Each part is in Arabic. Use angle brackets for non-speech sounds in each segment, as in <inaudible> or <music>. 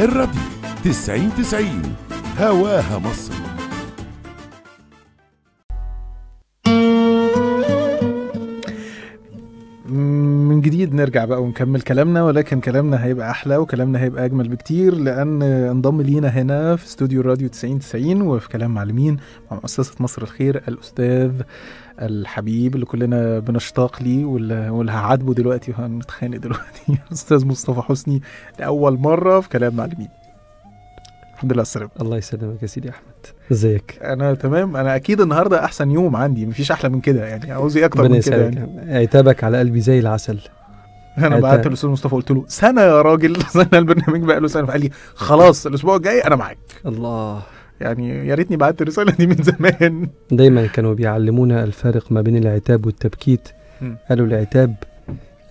الراديو 90 هواها مصر نرجع بقى ونكمل كلامنا ولكن كلامنا هيبقى احلى وكلامنا هيبقى اجمل بكتير لان انضم لينا هنا في استوديو الراديو 90 90 وفي كلام معلمين مع مؤسسه مصر الخير الاستاذ الحبيب اللي كلنا بنشتاق ليه واللي هعاتبه دلوقتي وهنتخانق دلوقتي <laughs> الاستاذ مصطفى حسني لاول مره في كلام معلمين الحمد لله على السلامه الله يسلمك يا سيدي احمد ازيك انا تمام انا اكيد النهارده احسن يوم عندي مفيش احلى من كده يعني عاوز ايه اكتر من كده يعني. عتابك على قلبي زي العسل انا بعت الاستاذ مصطفى قلت له سنه يا راجل <laughs> سنه البرنامج بقى له سنه فقال لي خلاص الاسبوع الجاي انا معاك الله يعني يا ريتني بعت الرساله دي من زمان دايما كانوا بيعلمونا الفارق ما بين العتاب والتبكيت قالوا العتاب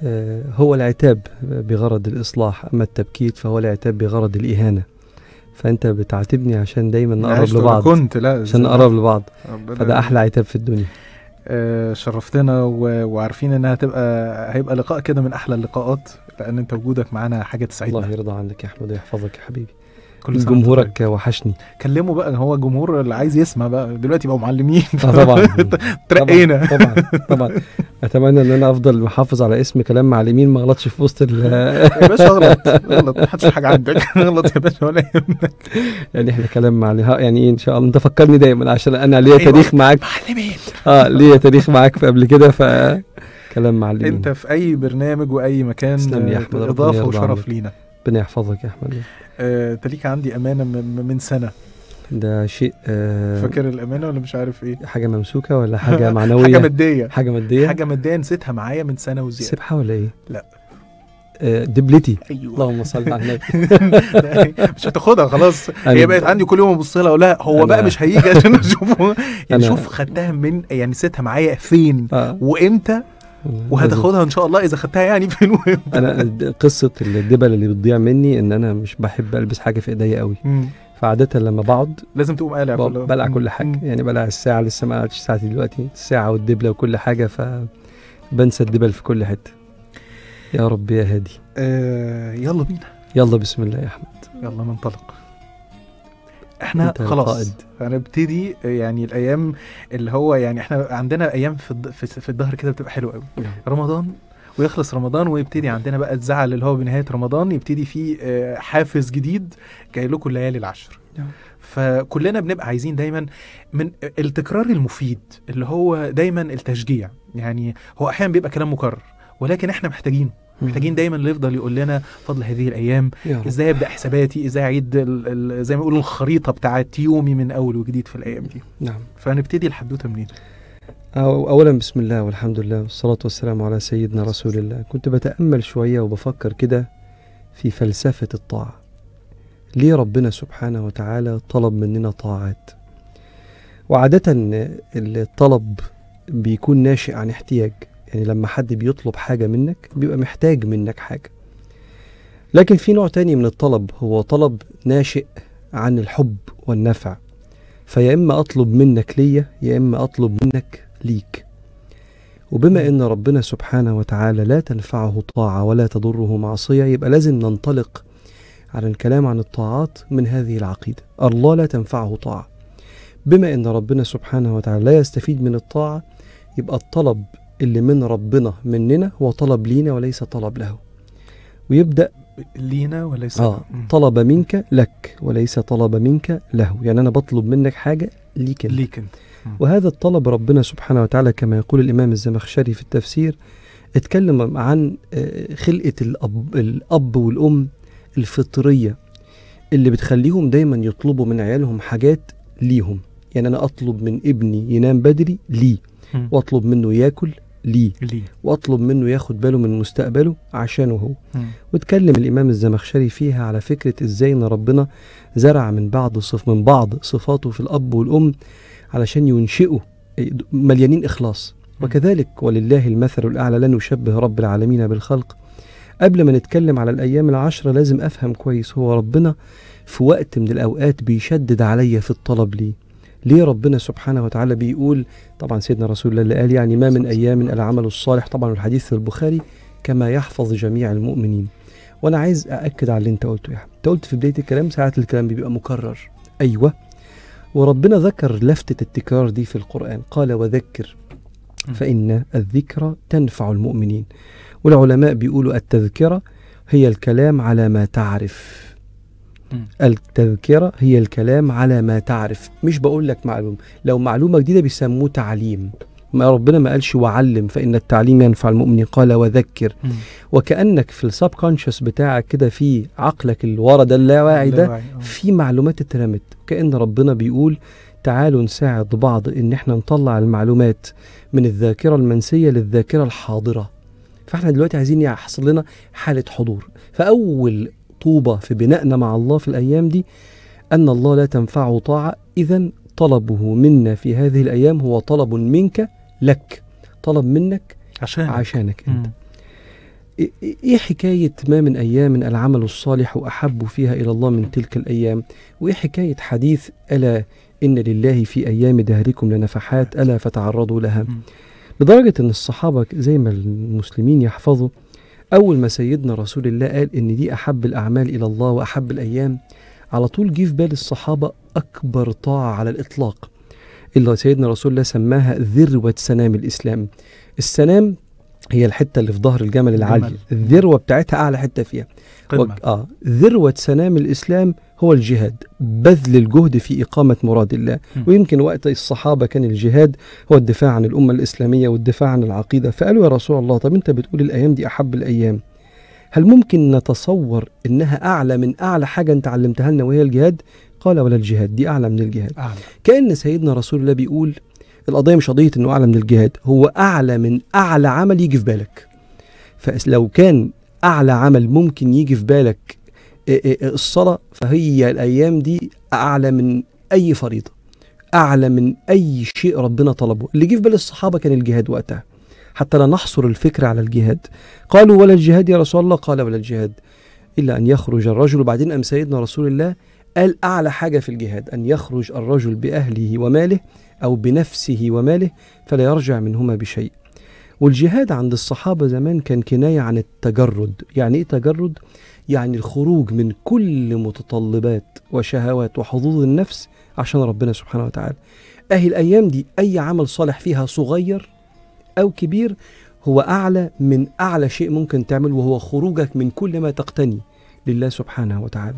آه، هو العتاب بغرض الاصلاح اما التبكيت فهو العتاب بغرض الاهانه فانت بتعاتبني عشان دايما نقرب لبعض كنت لا عشان نقرب لبعض فده احلى عتاب في الدنيا آه، شرفتنا وعارفين انها تبقى هيبقى لقاء كده من احلى اللقاءات لان انت وجودك معانا حاجه تسعدنا الله يرضى عنك يا احمد ويحفظك يا حبيبي كل سنة جمهورك طيب. وحشني كلمه بقى هو جمهور اللي عايز يسمع بقى دلوقتي بقوا معلمين آه، <laughs> طبعا ترقينا طبعا طبعا اتمنى ان انا افضل محافظ على اسم كلام معلمين ما اغلطش في وسط ال <laughs> يا باشا اغلط اغلط ما حدش حاجه عندك <laughs> اغلط يا باشا ولا يهمك يعني احنا كلام معلمين يعني ايه ان شاء الله انت فكرني دايما عشان انا ليا أيوة. تاريخ معاك معلمين اه ليا تاريخ معاك في قبل كده ف كلام معلمين انت في اي برنامج واي مكان آه، اضافه وشرف لينا ربنا يحفظك يا احمد آه، تليك عندي امانه من سنه ده شيء آه فاكر الامانه ولا مش عارف ايه حاجه ممسوكه ولا حاجه <laughs> معنويه حاجه ماديه حاجه ماديه حاجه ماديه نسيتها معايا من سنه وزياده سبحه ولا ايه لا آه، دبلتي أيوة. اللهم صل على النبي <laughs> مش هتاخدها خلاص هي أيوه. بقت عندي كل يوم ابص لها اقول لها هو بقى مش هيجي عشان اشوفه <laughs> يعني شوف خدتها من يعني نسيتها معايا فين آه. وامتى وهتاخدها ان شاء الله اذا خدتها يعني <laughs> فين انا قصه الدبل اللي بتضيع مني ان انا مش بحب البس حاجه في ايديا قوي فعادة لما بقعد لازم تقوم قالع بلع كل حاجة مم. يعني بلع الساعة لسه ما قلعتش ساعتي دلوقتي الساعة والدبلة وكل حاجة فبنسى الدبل في كل حتة يا رب يا هادي آه يلا بينا يلا بسم الله يا أحمد يلا ننطلق احنا خلاص هنبتدي يعني الايام اللي هو يعني احنا عندنا ايام في في الظهر كده بتبقى حلوه قوي نعم. رمضان ويخلص رمضان ويبتدي نعم. عندنا بقى الزعل اللي هو بنهايه رمضان يبتدي فيه آه، حافز جديد جاي لكم الليالي العشر نعم. فكلنا بنبقى عايزين دايما من التكرار المفيد اللي هو دايما التشجيع يعني هو احيانا بيبقى كلام مكرر ولكن احنا محتاجينه محتاجين دايما اللي يفضل يقول لنا فضل هذه الايام ازاي ابدا حساباتي ازاي اعيد زي ما يقولوا الخريطه بتاعت يومي من اول وجديد في الايام دي نعم فهنبتدي الحدوته منين اولا بسم الله والحمد لله والصلاه والسلام على سيدنا رسول الله كنت بتامل شويه وبفكر كده في فلسفه الطاعه ليه ربنا سبحانه وتعالى طلب مننا طاعات وعاده الطلب بيكون ناشئ عن احتياج يعني لما حد بيطلب حاجة منك بيبقى محتاج منك حاجة لكن في نوع تاني من الطلب هو طلب ناشئ عن الحب والنفع فيا إما أطلب منك ليا يا إما أطلب منك ليك وبما إن ربنا سبحانه وتعالى لا تنفعه طاعة ولا تضره معصية يبقى لازم ننطلق على الكلام عن الطاعات من هذه العقيدة الله لا تنفعه طاعة بما إن ربنا سبحانه وتعالى لا يستفيد من الطاعة يبقى الطلب اللي من ربنا مننا هو طلب لينا وليس طلب له ويبدا لينا وليس آه. طلب منك لك وليس طلب منك له يعني انا بطلب منك حاجه ليك انت ليك انت وهذا الطلب ربنا سبحانه وتعالى كما يقول الامام الزمخشري في التفسير اتكلم عن آه، خلقه الاب الاب والام الفطريه اللي بتخليهم دايما يطلبوا من عيالهم حاجات ليهم يعني انا اطلب من ابني ينام بدري ليه واطلب منه ياكل ليه, ليه؟ واطلب منه ياخد باله من مستقبله عشانه هو واتكلم الامام الزمخشري فيها على فكره ازاي ان ربنا زرع من بعض صف من بعض صفاته في الاب والام علشان ينشئوا إيه، مليانين اخلاص وكذلك ولله المثل الاعلى لن نشبه رب العالمين بالخلق قبل ما نتكلم على الايام العشره لازم افهم كويس هو ربنا في وقت من الاوقات بيشدد عليا في الطلب ليه ليه ربنا سبحانه وتعالى بيقول طبعا سيدنا رسول الله اللي قال يعني ما من أيام إلا العمل الصالح طبعا الحديث في البخاري كما يحفظ جميع المؤمنين وأنا عايز أأكد على اللي أنت قلته يا أحمد أنت قلت في بداية الكلام ساعات الكلام بيبقى مكرر أيوه وربنا ذكر لفتة التكرار دي في القرآن قال وذكر فإن الذكرى تنفع المؤمنين والعلماء بيقولوا التذكرة هي الكلام على ما تعرف التذكرة هي الكلام على ما تعرف مش بقول لك معلومة لو معلومة جديدة بيسموه تعليم ما ربنا ما قالش وعلم فإن التعليم ينفع المؤمن قال وذكر م. وكأنك في السب كونشس بتاعك كده في عقلك الورد ده اللاواعي ده آه. في معلومات اترمت كأن ربنا بيقول تعالوا نساعد بعض إن احنا نطلع المعلومات من الذاكرة المنسية للذاكرة الحاضرة فاحنا دلوقتي عايزين يحصل لنا حالة حضور فأول الطوبة في بنائنا مع الله في الأيام دي أن الله لا تنفعه طاعة إذا طلبه منا في هذه الأيام هو طلب منك لك طلب منك عشانك, عشانك أنت ايه حكايه ما من ايام العمل الصالح واحب فيها الى الله من تلك الايام وايه حكايه حديث الا ان لله في ايام دهركم لنفحات الا فتعرضوا لها لدرجه ان الصحابه زي ما المسلمين يحفظوا أول ما سيدنا رسول الله قال إن دي أحب الأعمال إلى الله وأحب الأيام على طول جه في بال الصحابة أكبر طاعة على الإطلاق اللي سيدنا رسول الله سماها ذروة سنام الإسلام السنام هي الحتة اللي في ظهر الجمل العالي الذروة بتاعتها أعلى حتة فيها قمة. و... آه ذروة سنام الإسلام هو الجهاد بذل الجهد في إقامة مراد الله ويمكن وقت الصحابة كان الجهاد هو الدفاع عن الأمة الإسلامية والدفاع عن العقيدة فقالوا يا رسول الله طب أنت بتقول الأيام دي أحب الأيام هل ممكن نتصور انها اعلى من اعلى حاجه انت علمتها لنا وهي الجهاد؟ قال ولا الجهاد دي اعلى من الجهاد. أعلى. كان سيدنا رسول الله بيقول القضيه مش قضيه انه اعلى من الجهاد، هو اعلى من اعلى عمل يجي في بالك. فلو كان اعلى عمل ممكن يجي في بالك إيه، إيه، إيه، الصلاة فهي الأيام دي أعلى من أي فريضة أعلى من أي شيء ربنا طلبه اللي جه في بال الصحابة كان الجهاد وقتها حتى لا نحصر الفكرة على الجهاد قالوا ولا الجهاد يا رسول الله قال ولا الجهاد إلا أن يخرج الرجل وبعدين أم سيدنا رسول الله قال أعلى حاجة في الجهاد أن يخرج الرجل بأهله وماله أو بنفسه وماله فلا يرجع منهما بشيء والجهاد عند الصحابة زمان كان كناية عن التجرد يعني إيه تجرد؟ يعني الخروج من كل متطلبات وشهوات وحظوظ النفس عشان ربنا سبحانه وتعالى أهي الأيام دي أي عمل صالح فيها صغير أو كبير هو أعلى من أعلى شيء ممكن تعمله وهو خروجك من كل ما تقتني لله سبحانه وتعالى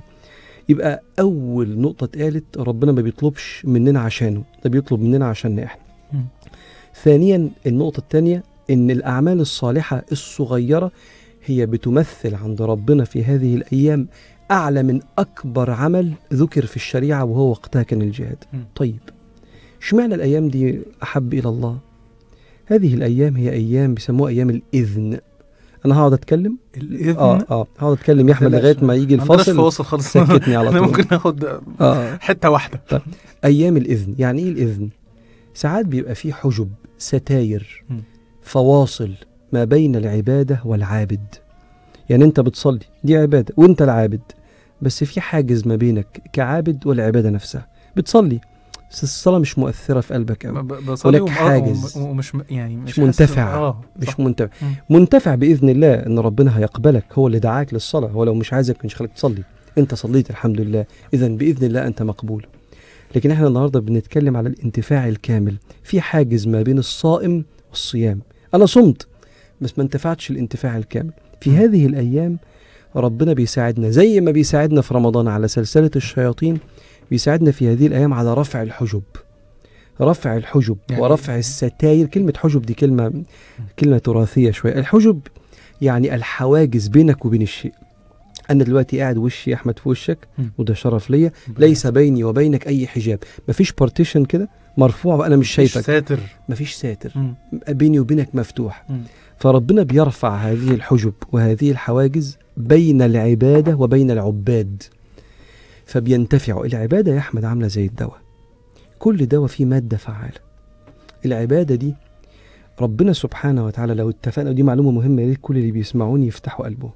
يبقى أول نقطة اتقالت ربنا ما بيطلبش مننا عشانه ده بيطلب مننا عشاننا إحنا ثانيا النقطة الثانية إن الأعمال الصالحة الصغيرة هي بتمثل عند ربنا في هذه الأيام أعلى من أكبر عمل ذكر في الشريعة وهو وقتها كان الجهاد طيب اشمعنى الأيام دي أحب إلى الله هذه الأيام هي أيام بيسموها أيام الإذن انا هقعد اتكلم الاذن اه اه هقعد اتكلم يا احمد لغايه ما يجي الفاصل فاصل خالص سكتني على <laughs> طول انا ممكن اخد آه. حته واحده طيب. ايام الاذن يعني ايه الاذن ساعات بيبقى فيه حجب ستاير م. فواصل ما بين العبادة والعابد يعني أنت بتصلي دي عبادة وأنت العابد بس في حاجز ما بينك كعابد والعبادة نفسها بتصلي بس الصلاة مش مؤثرة في قلبك أوي ولك حاجز ومش يعني مش, مش منتفع آه مش منتفع منتفع بإذن الله إن ربنا هيقبلك هو اللي دعاك للصلاة هو لو مش عايزك مش خليك تصلي أنت صليت الحمد لله إذا بإذن الله أنت مقبول لكن احنا النهارده بنتكلم على الانتفاع الكامل في حاجز ما بين الصائم والصيام انا صمت بس ما انتفعتش الانتفاع الكامل في هذه الأيام ربنا بيساعدنا زي ما بيساعدنا في رمضان على سلسلة الشياطين بيساعدنا في هذه الأيام على رفع الحجب رفع الحجب يعني ورفع إيه؟ الستاير كلمة حجب دي كلمة كلمة تراثية شوية نعم. الحجب يعني الحواجز بينك وبين الشيء انا دلوقتي قاعد وشي احمد في وشك وده شرف ليا ليس بيني وبينك اي حجاب مفيش بارتيشن كده مرفوع وانا مش شايفك مفيش ساتر مفيش ساتر بيني وبينك مفتوح فربنا بيرفع هذه الحجب وهذه الحواجز بين العبادة وبين العباد فبينتفعوا العبادة يا أحمد عاملة زي الدواء كل دواء فيه مادة فعالة العبادة دي ربنا سبحانه وتعالى لو اتفقنا ودي معلومة مهمة ليه كل اللي بيسمعوني يفتحوا قلبهم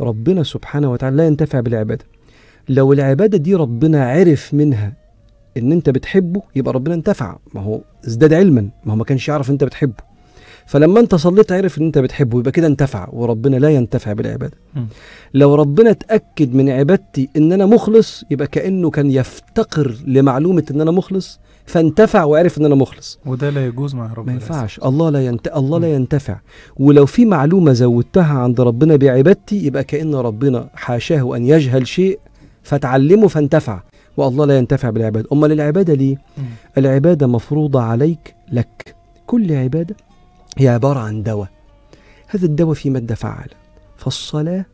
ربنا سبحانه وتعالى لا ينتفع بالعبادة لو العبادة دي ربنا عرف منها ان انت بتحبه يبقى ربنا انتفع ما هو ازداد علما ما هو ما كانش يعرف انت بتحبه فلما انت صليت عرف ان انت بتحبه يبقى كده انتفع وربنا لا ينتفع بالعباده م. لو ربنا اتاكد من عبادتي ان انا مخلص يبقى كانه كان يفتقر لمعلومه ان انا مخلص فانتفع وعرف ان انا مخلص وده لا يجوز مع ربنا ما ينفعش الله لا ينت... الله م. لا ينتفع ولو في معلومه زودتها عند ربنا بعبادتي يبقى كان ربنا حاشاه ان يجهل شيء فتعلمه فانتفع والله لا ينتفع بالعباده امال العباده ليه م. العباده مفروضه عليك لك كل عباده هي عبارة عن دواء هذا الدواء فيه مادة فعالة فالصلاة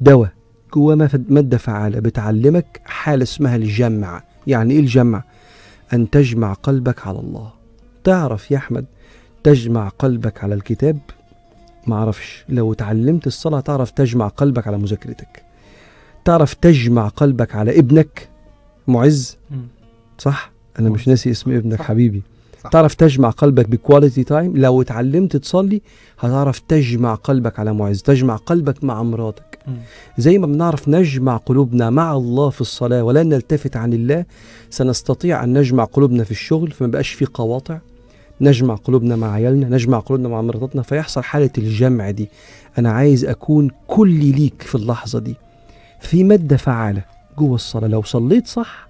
دواء جواه مادة فعالة بتعلمك حالة اسمها الجمع يعني إيه الجمع؟ أن تجمع قلبك على الله تعرف يا أحمد تجمع قلبك على الكتاب معرفش لو تعلمت الصلاة تعرف تجمع قلبك على مذاكرتك تعرف تجمع قلبك على ابنك معز صح أنا مش ناسي اسم ابنك حبيبي صح. تعرف تجمع قلبك بكواليتي تايم لو اتعلمت تصلي هتعرف تجمع قلبك على معز تجمع قلبك مع مراتك زي ما بنعرف نجمع قلوبنا مع الله في الصلاة ولا نلتفت عن الله سنستطيع أن نجمع قلوبنا في الشغل فما بقاش في قواطع نجمع قلوبنا مع عيالنا نجمع قلوبنا مع مراتنا فيحصل حالة الجمع دي أنا عايز أكون كلي ليك في اللحظة دي في مادة فعالة جوه الصلاة لو صليت صح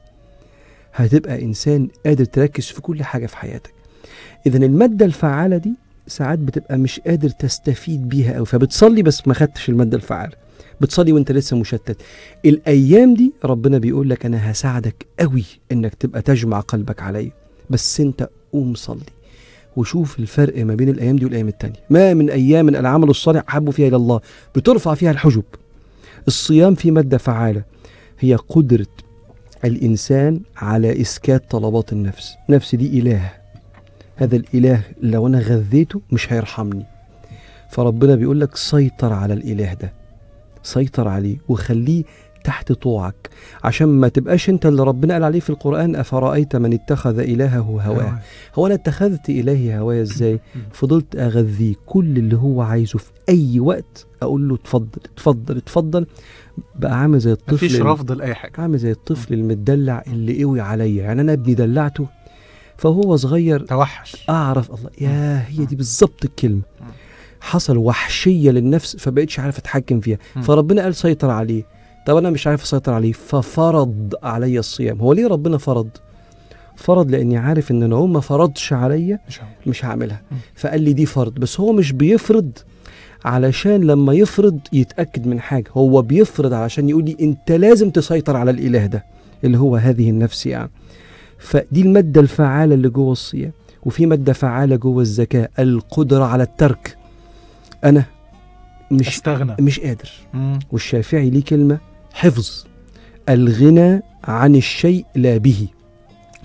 هتبقى انسان قادر تركز في كل حاجه في حياتك اذا الماده الفعاله دي ساعات بتبقى مش قادر تستفيد بيها قوي فبتصلي بس ما خدتش الماده الفعاله بتصلي وانت لسه مشتت الايام دي ربنا بيقول لك انا هساعدك قوي انك تبقى تجمع قلبك عليا بس انت قوم صلي وشوف الفرق ما بين الايام دي والايام التانية ما من ايام العمل الصالح احب فيها الى الله بترفع فيها الحجب الصيام فيه ماده فعاله هي قدره الإنسان على إسكات طلبات النفس نفس دي إله هذا الإله لو أنا غذيته مش هيرحمني فربنا بيقول لك سيطر على الإله ده سيطر عليه وخليه تحت طوعك عشان ما تبقاش انت اللي ربنا قال عليه في القرآن أفرأيت من اتخذ إلهه هواه هو أنا اتخذت إلهي هوايا إزاي <laughs> فضلت أغذيه كل اللي هو عايزه في أي وقت أقول له اتفضل اتفضل اتفضل بقى عامل زي الطفل مفيش رفض لاي حاجه عامل زي الطفل المدلع اللي قوي عليا يعني انا ابني دلعته فهو صغير توحش اعرف الله يا هي دي بالظبط الكلمه حصل وحشيه للنفس فبقتش عارف اتحكم فيها فربنا قال سيطر عليه طب انا مش عارف اسيطر عليه ففرض علي الصيام هو ليه ربنا فرض فرض لاني عارف ان لو ما فرضش عليا مش هعملها فقال لي دي فرض بس هو مش بيفرض علشان لما يفرض يتاكد من حاجه هو بيفرض علشان يقول لي انت لازم تسيطر على الاله ده اللي هو هذه النفس يعني فدي الماده الفعاله اللي جوه الصيام وفي ماده فعاله جوه الزكاه القدره على الترك انا مش استغنى مش قادر مم. والشافعي ليه كلمه حفظ الغنى عن الشيء لا به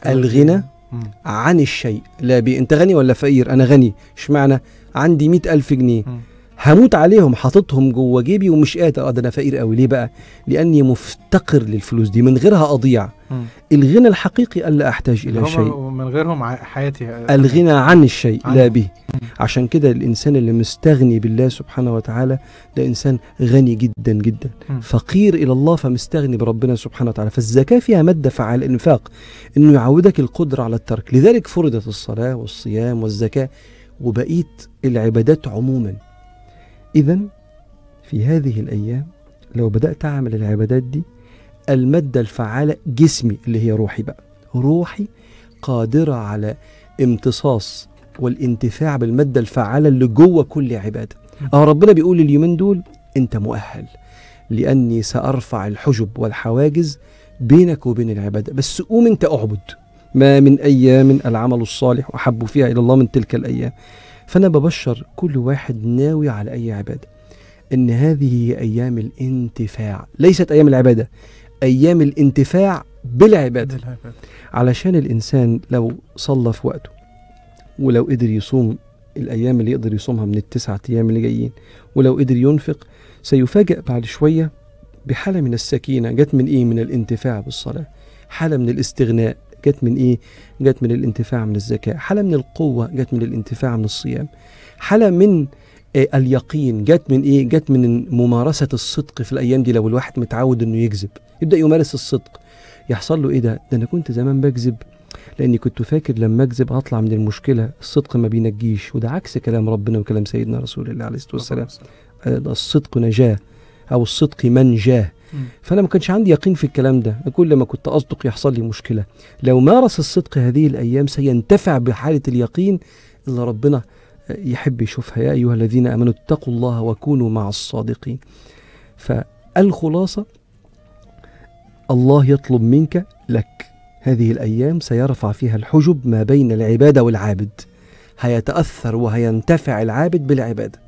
الغنى مم. عن الشيء لا به انت غني ولا فقير انا غني اشمعنى عندي مئة ألف جنيه مم. هموت عليهم حاططهم جوه جيبي ومش قادر اه ده انا فقير قوي ليه بقى؟ لاني مفتقر للفلوس دي من غيرها اضيع. مم. الغنى الحقيقي الا احتاج الى شيء. ومن غيرهم حياتي الغنى عن الشيء عنه. لا به. مم. عشان كده الانسان اللي مستغني بالله سبحانه وتعالى ده انسان غني جدا جدا مم. فقير الى الله فمستغني بربنا سبحانه وتعالى فالزكاه فيها ماده فعال الانفاق انه يعودك القدره على الترك لذلك فرضت الصلاه والصيام والزكاه وبقيه العبادات عموما. إذا في هذه الأيام لو بدأت أعمل العبادات دي المادة الفعالة جسمي اللي هي روحي بقى روحي قادرة على امتصاص والانتفاع بالمادة الفعالة اللي جوه كل عبادة اه ربنا بيقول اليومين دول انت مؤهل لأني سأرفع الحجب والحواجز بينك وبين العبادة بس قوم انت اعبد ما من أيام العمل الصالح أحب فيها إلى الله من تلك الأيام فأنا ببشر كل واحد ناوي على أي عبادة إن هذه هي أيام الانتفاع ليست أيام العبادة أيام الانتفاع بالعبادة, بالعبادة. علشان الإنسان لو صلى في وقته ولو قدر يصوم الأيام اللي يقدر يصومها من التسعة أيام اللي جايين ولو قدر ينفق سيفاجأ بعد شوية بحالة من السكينة جت من إيه من الانتفاع بالصلاة حالة من الاستغناء جت من إيه؟ جت من الانتفاع من الزكاة حالة من القوة جت من الانتفاع من الصيام حالة من إيه اليقين جت من إيه؟ جت من ممارسة الصدق في الأيام دي لو الواحد متعود إنه يكذب يبدأ يمارس الصدق يحصل له إيه ده؟ ده أنا كنت زمان بكذب لاني كنت فاكر لما اكذب هطلع من المشكله الصدق ما بينجيش وده عكس كلام ربنا وكلام سيدنا رسول الله عليه الصلاه والسلام آه، الصدق نجاه او الصدق من جاه فانا ما كانش عندي يقين في الكلام ده كل ما كنت اصدق يحصل لي مشكله لو مارس الصدق هذه الايام سينتفع بحاله اليقين اللي ربنا يحب يشوفها يا ايها الذين امنوا اتقوا الله وكونوا مع الصادقين فالخلاصه الله يطلب منك لك هذه الايام سيرفع فيها الحجب ما بين العباده والعابد هيتاثر وهينتفع العابد بالعباده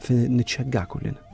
فنتشجع كلنا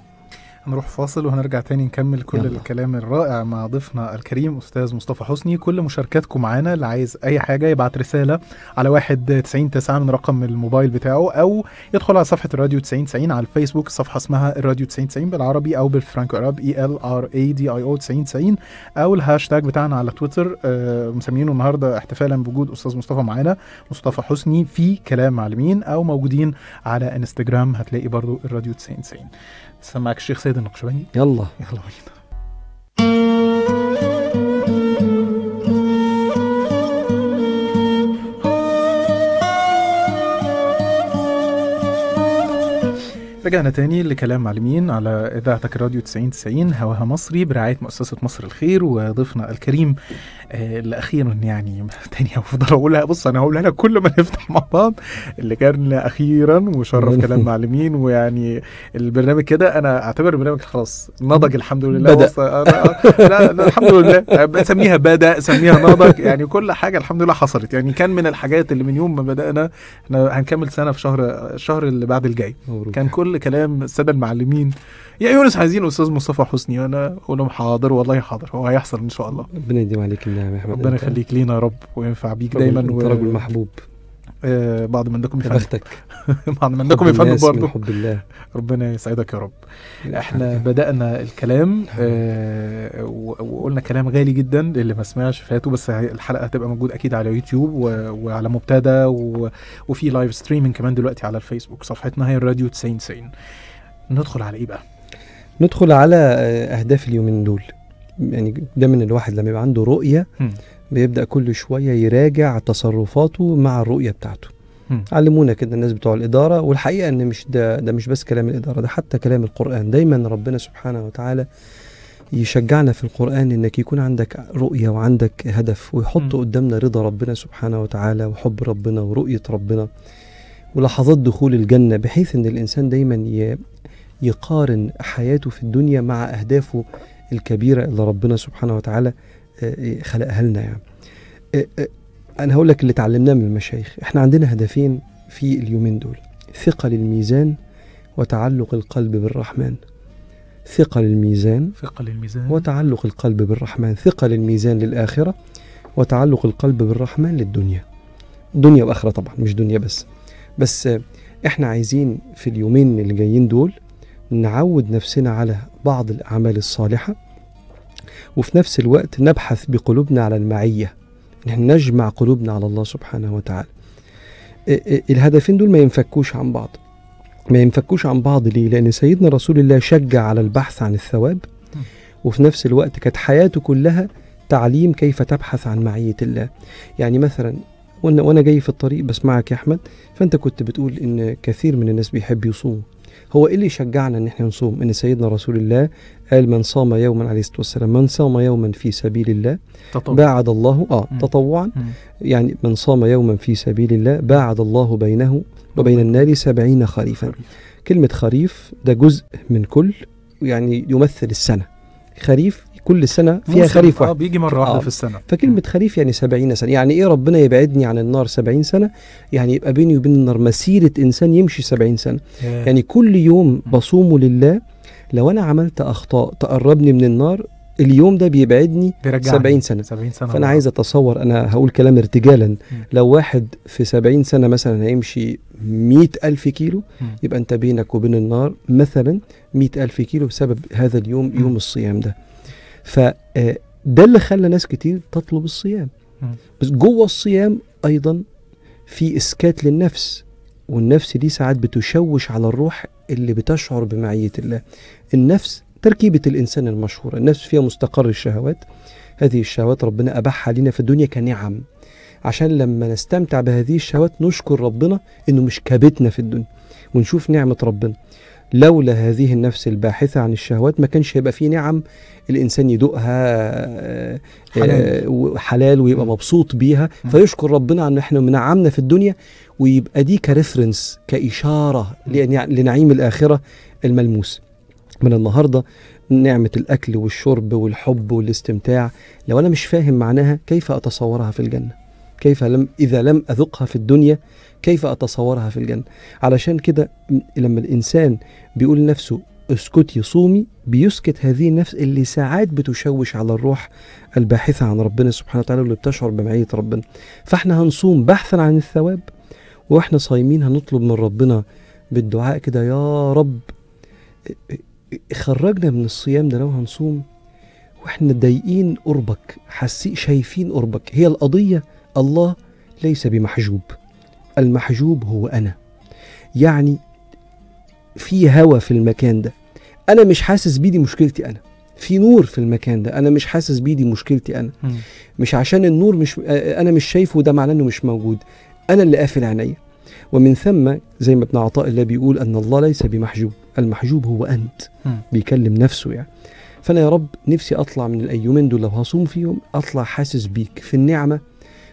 هنروح فاصل وهنرجع تاني نكمل كل يلا. الكلام الرائع مع ضيفنا الكريم استاذ مصطفى حسني كل مشاركاتكم معانا اللي عايز اي حاجه يبعت رساله على واحد تسعين تسعة من رقم الموبايل بتاعه او يدخل على صفحه الراديو 90 90 على الفيسبوك الصفحه اسمها الراديو 90 90 بالعربي او بالفرانكو عربي اي e ال ار اي دي اي او 90 90 او الهاشتاج بتاعنا على تويتر آه مسمينه النهارده احتفالا بوجود استاذ مصطفى معانا مصطفى حسني في كلام معلمين او موجودين على انستجرام هتلاقي برضو الراديو 90 90 سماك الشيخ سيد النقشبندي يلا يلا بينا رجعنا تاني لكلام معلمين على اذاعتك الراديو 90 هواها مصري برعايه مؤسسه مصر الخير وضيفنا الكريم آه، اللي اخيرا يعني <laughs> تاني افضل اقولها بص انا هقولها لك كل ما <laughs> نفتح مع بعض اللي كان اخيرا وشرف كلام <laughs> معلمين ويعني البرنامج كده انا اعتبر البرنامج خلاص نضج الحمد لله بدأ. لا, لا الحمد لله آه، سميها بدا سميها نضج يعني كل حاجه الحمد لله حصلت يعني كان من الحاجات اللي من يوم ما بدانا احنا هنكمل سنه في شهر الشهر اللي بعد الجاي كان كل كل كلام الساده المعلمين يا يونس عايزين استاذ مصطفى حسني انا اقول لهم حاضر والله حاضر هو هيحصل ان شاء الله ربنا يديم عليك النعم يا احمد ربنا يخليك لينا يا رب وينفع بيك دايما انت و... رجل محبوب آه، بعض منكم يفهم <laughs> بعض منكم يفهم برضه حب الله ربنا يسعدك يا رب احنا بدانا الكلام آه وقلنا كلام غالي جدا اللي ما سمعش فاته بس الحلقه هتبقى موجوده اكيد على يوتيوب وعلى مبتدا وفي لايف ستريمنج كمان دلوقتي على الفيسبوك صفحتنا هي الراديو 90 90 ندخل على ايه بقى؟ ندخل على آه، اهداف اليومين دول يعني دايما الواحد لما يبقى عنده رؤيه بيبدا كل شويه يراجع تصرفاته مع الرؤيه بتاعته علمونا كده الناس بتوع الاداره والحقيقه ان مش ده ده مش بس كلام الاداره ده حتى كلام القران دايما ربنا سبحانه وتعالى يشجعنا في القرآن إنك يكون عندك رؤية وعندك هدف ويحط م. قدامنا رضا ربنا سبحانه وتعالى وحب ربنا ورؤية ربنا ولحظات دخول الجنة بحيث إن الإنسان دايما يقارن حياته في الدنيا مع أهدافه الكبيرة اللي ربنا سبحانه وتعالى إيه، إيه، خلقها لنا يعني إيه، انا هقول لك اللي اتعلمناه من المشايخ احنا عندنا هدفين في اليومين دول ثقل الميزان وتعلق القلب بالرحمن ثقل الميزان ثقل الميزان وتعلق القلب بالرحمن ثقل الميزان للآخرة وتعلق القلب بالرحمن للدنيا دنيا وآخرة طبعا مش دنيا بس بس احنا عايزين في اليومين اللي جايين دول نعود نفسنا على بعض الأعمال الصالحة وفي نفس الوقت نبحث بقلوبنا على المعية نحن نجمع قلوبنا على الله سبحانه وتعالى الهدفين دول ما ينفكوش عن بعض ما ينفكوش عن بعض ليه لأن سيدنا رسول الله شجع على البحث عن الثواب وفي نفس الوقت كانت حياته كلها تعليم كيف تبحث عن معية الله يعني مثلا وانا وانا جاي في الطريق بسمعك يا احمد فانت كنت بتقول ان كثير من الناس بيحب يصوم هو ايه اللي شجعنا ان احنا نصوم ان سيدنا رسول الله قال من صام يوما عليه الصلاه والسلام من صام يوما في سبيل الله تطوع. باعد الله اه مم. تطوعا مم. يعني من صام يوما في سبيل الله باعد الله بينه وبين النار سبعين خريفا كلمه خريف ده جزء من كل يعني يمثل السنه خريف كل سنة فيها خريف آه، واحد آه بيجي مرة واحدة آه. في السنة فكلمة خريف يعني سبعين سنة يعني إيه ربنا يبعدني عن النار سبعين سنة يعني يبقى بيني وبين النار مسيرة إنسان يمشي سبعين سنة يعني كل يوم بصومه لله لو انا عملت اخطاء تقربني من النار اليوم ده بيبعدني بيرجعني. 70 سنه 70 سنه فانا عايز اتصور انا هقول كلام ارتجالا م. لو واحد في 70 سنه مثلا هيمشي 100000 كيلو م. يبقى انت بينك وبين النار مثلا 100000 كيلو بسبب هذا اليوم م. يوم الصيام ده فده آه، ده اللي خلى ناس كتير تطلب الصيام م. بس جوه الصيام ايضا في اسكات للنفس والنفس دي ساعات بتشوش على الروح اللي بتشعر بمعية الله النفس تركيبة الإنسان المشهورة النفس فيها مستقر الشهوات هذه الشهوات ربنا أباحها لنا في الدنيا كنعم عشان لما نستمتع بهذه الشهوات نشكر ربنا إنه مش كابتنا في الدنيا ونشوف نعمة ربنا لولا هذه النفس الباحثة عن الشهوات ما كانش هيبقى فيه نعم الإنسان يدوقها آه، حلال, آه، حلال ويبقى مبسوط بيها فيشكر ربنا أن إحنا منعمنا في الدنيا ويبقى دي كريفرنس كإشارة لنعيم الآخرة الملموس من النهارده نعمة الأكل والشرب والحب والاستمتاع لو أنا مش فاهم معناها كيف أتصورها في الجنة كيف لم إذا لم أذقها في الدنيا كيف أتصورها في الجنة علشان كده لما الإنسان بيقول لنفسه اسكتي صومي بيسكت هذه النفس اللي ساعات بتشوش على الروح الباحثة عن ربنا سبحانه وتعالى واللي بتشعر بمعية ربنا فاحنا هنصوم بحثا عن الثواب واحنا صايمين هنطلب من ربنا بالدعاء كده يا رب خرجنا من الصيام ده لو هنصوم واحنا ضايقين قربك حاسين شايفين قربك هي القضية الله ليس بمحجوب المحجوب هو انا يعني في هوا في المكان ده انا مش حاسس بيدي دي مشكلتي انا في نور في المكان ده انا مش حاسس بيدي دي مشكلتي انا م. مش عشان النور مش آه، آه، انا مش شايفه ده معناه انه مش موجود انا اللي قافل عينيا ومن ثم زي ما ابن عطاء الله بيقول ان الله ليس بمحجوب المحجوب هو انت م. بيكلم نفسه يعني فانا يا رب نفسي اطلع من الايومين دول لو هصوم فيهم اطلع حاسس بيك في النعمه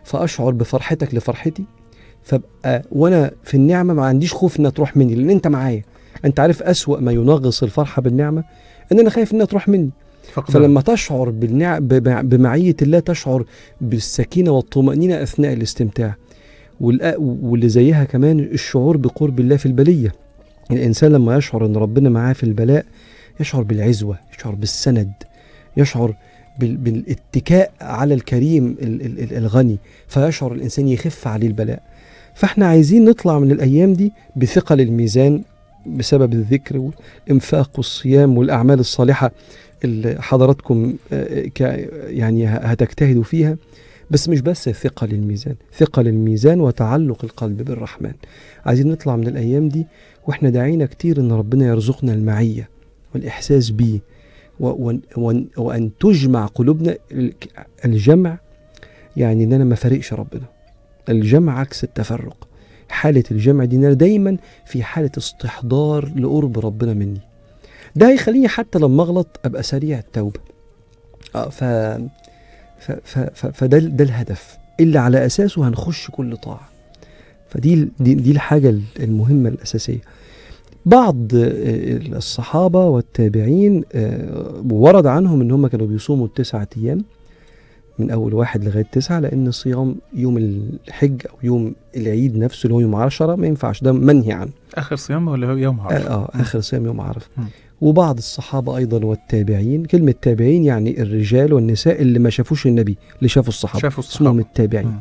فاشعر بفرحتك لفرحتي فابقى وانا في النعمه ما عنديش خوف انها تروح مني لان انت معايا انت عارف اسوا ما ينغص الفرحه بالنعمه ان انا خايف انها تروح مني فقدر. فلما تشعر بالنعم بمعيه الله تشعر بالسكينه والطمانينه اثناء الاستمتاع واللي زيها كمان الشعور بقرب الله في البليه الانسان لما يشعر ان ربنا معاه في البلاء يشعر بالعزوه يشعر بالسند يشعر بالاتكاء على الكريم الغني فيشعر الانسان يخف عليه البلاء فاحنا عايزين نطلع من الايام دي بثقل الميزان بسبب الذكر والانفاق والصيام والاعمال الصالحه اللي حضراتكم آه، آه، يعني هتجتهدوا فيها بس مش بس ثقل الميزان ثقل الميزان وتعلق القلب بالرحمن عايزين نطلع من الايام دي واحنا دعينا كتير ان ربنا يرزقنا المعيه والاحساس بيه وأن تجمع قلوبنا الجمع يعني إن أنا ما فارقش ربنا الجمع عكس التفرق حالة الجمع دي إن أنا دايما في حالة استحضار لقرب ربنا مني ده هيخليني حتى لما أغلط أبقى سريع التوبة آه ف... ف... ف... ف... فده ده الهدف اللي على أساسه هنخش كل طاعة فدي دي, دي الحاجة المهمة الأساسية بعض آه، الصحابة والتابعين آه، ورد عنهم ان هم كانوا بيصوموا التسعة ايام من اول واحد لغايه تسعه لان صيام يوم الحج او يوم العيد نفسه اللي هو يوم عشرة ما ينفعش ده منهي عنه اخر صيام ولا يوم عرفه؟ آه،, آه, اخر صيام يوم عرفه وبعض الصحابه ايضا والتابعين كلمه تابعين يعني الرجال والنساء اللي ما شافوش النبي اللي شافوا الصحابه شافوا الصحابه اسمهم التابعين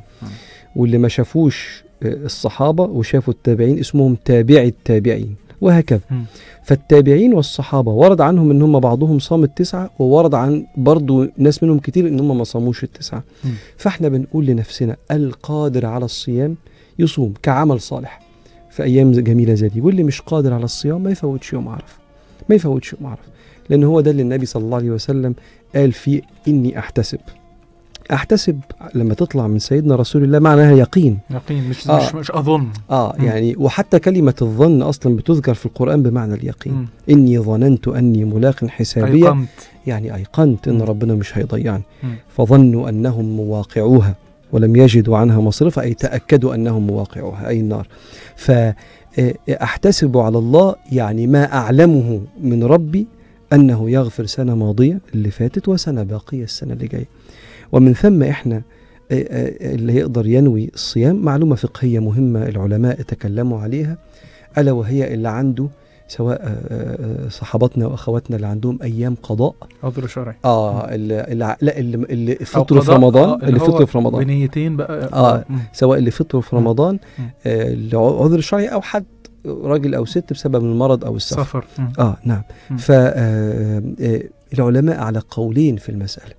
واللي ما شافوش الصحابه وشافوا التابعين اسمهم تابعي التابعين وهكذا م. فالتابعين والصحابة ورد عنهم ان هم بعضهم صام التسعة وورد عن برضو ناس منهم كتير ان هم ما صاموش التسعة م. فاحنا بنقول لنفسنا القادر على الصيام يصوم كعمل صالح في ايام جميلة زي دي واللي مش قادر على الصيام ما يفوتش يوم عرفة ما يفوتش يوم عرفة لان هو ده اللي النبي صلى الله عليه وسلم قال فيه اني احتسب احتسب لما تطلع من سيدنا رسول الله معناها يقين يقين مش آه. مش, اظن اه م. يعني وحتى كلمه الظن اصلا بتذكر في القران بمعنى اليقين م. اني ظننت اني ملاق حسابيه أيقنت. يعني ايقنت ان م. ربنا مش هيضيعني فظنوا انهم مواقعوها ولم يجدوا عنها مصرفا اي تاكدوا انهم مواقعوها اي النار فاحتسب آه، على الله يعني ما اعلمه من ربي انه يغفر سنه ماضيه اللي فاتت وسنه باقيه السنه اللي جايه ومن ثم احنا اللي يقدر ينوي الصيام معلومة فقهية مهمة العلماء تكلموا عليها ألا وهي اللي عنده سواء صحاباتنا واخواتنا اللي عندهم ايام قضاء عذر شرعي اه اللي لا اللي فطروا في رمضان آه اللي فطروا في رمضان بنيتين بقى اه, آه، مم. سواء اللي فطروا في رمضان آه عذر شرعي او حد راجل او ست بسبب المرض او السفر سفر اه نعم آه آه, آه، على قولين في المساله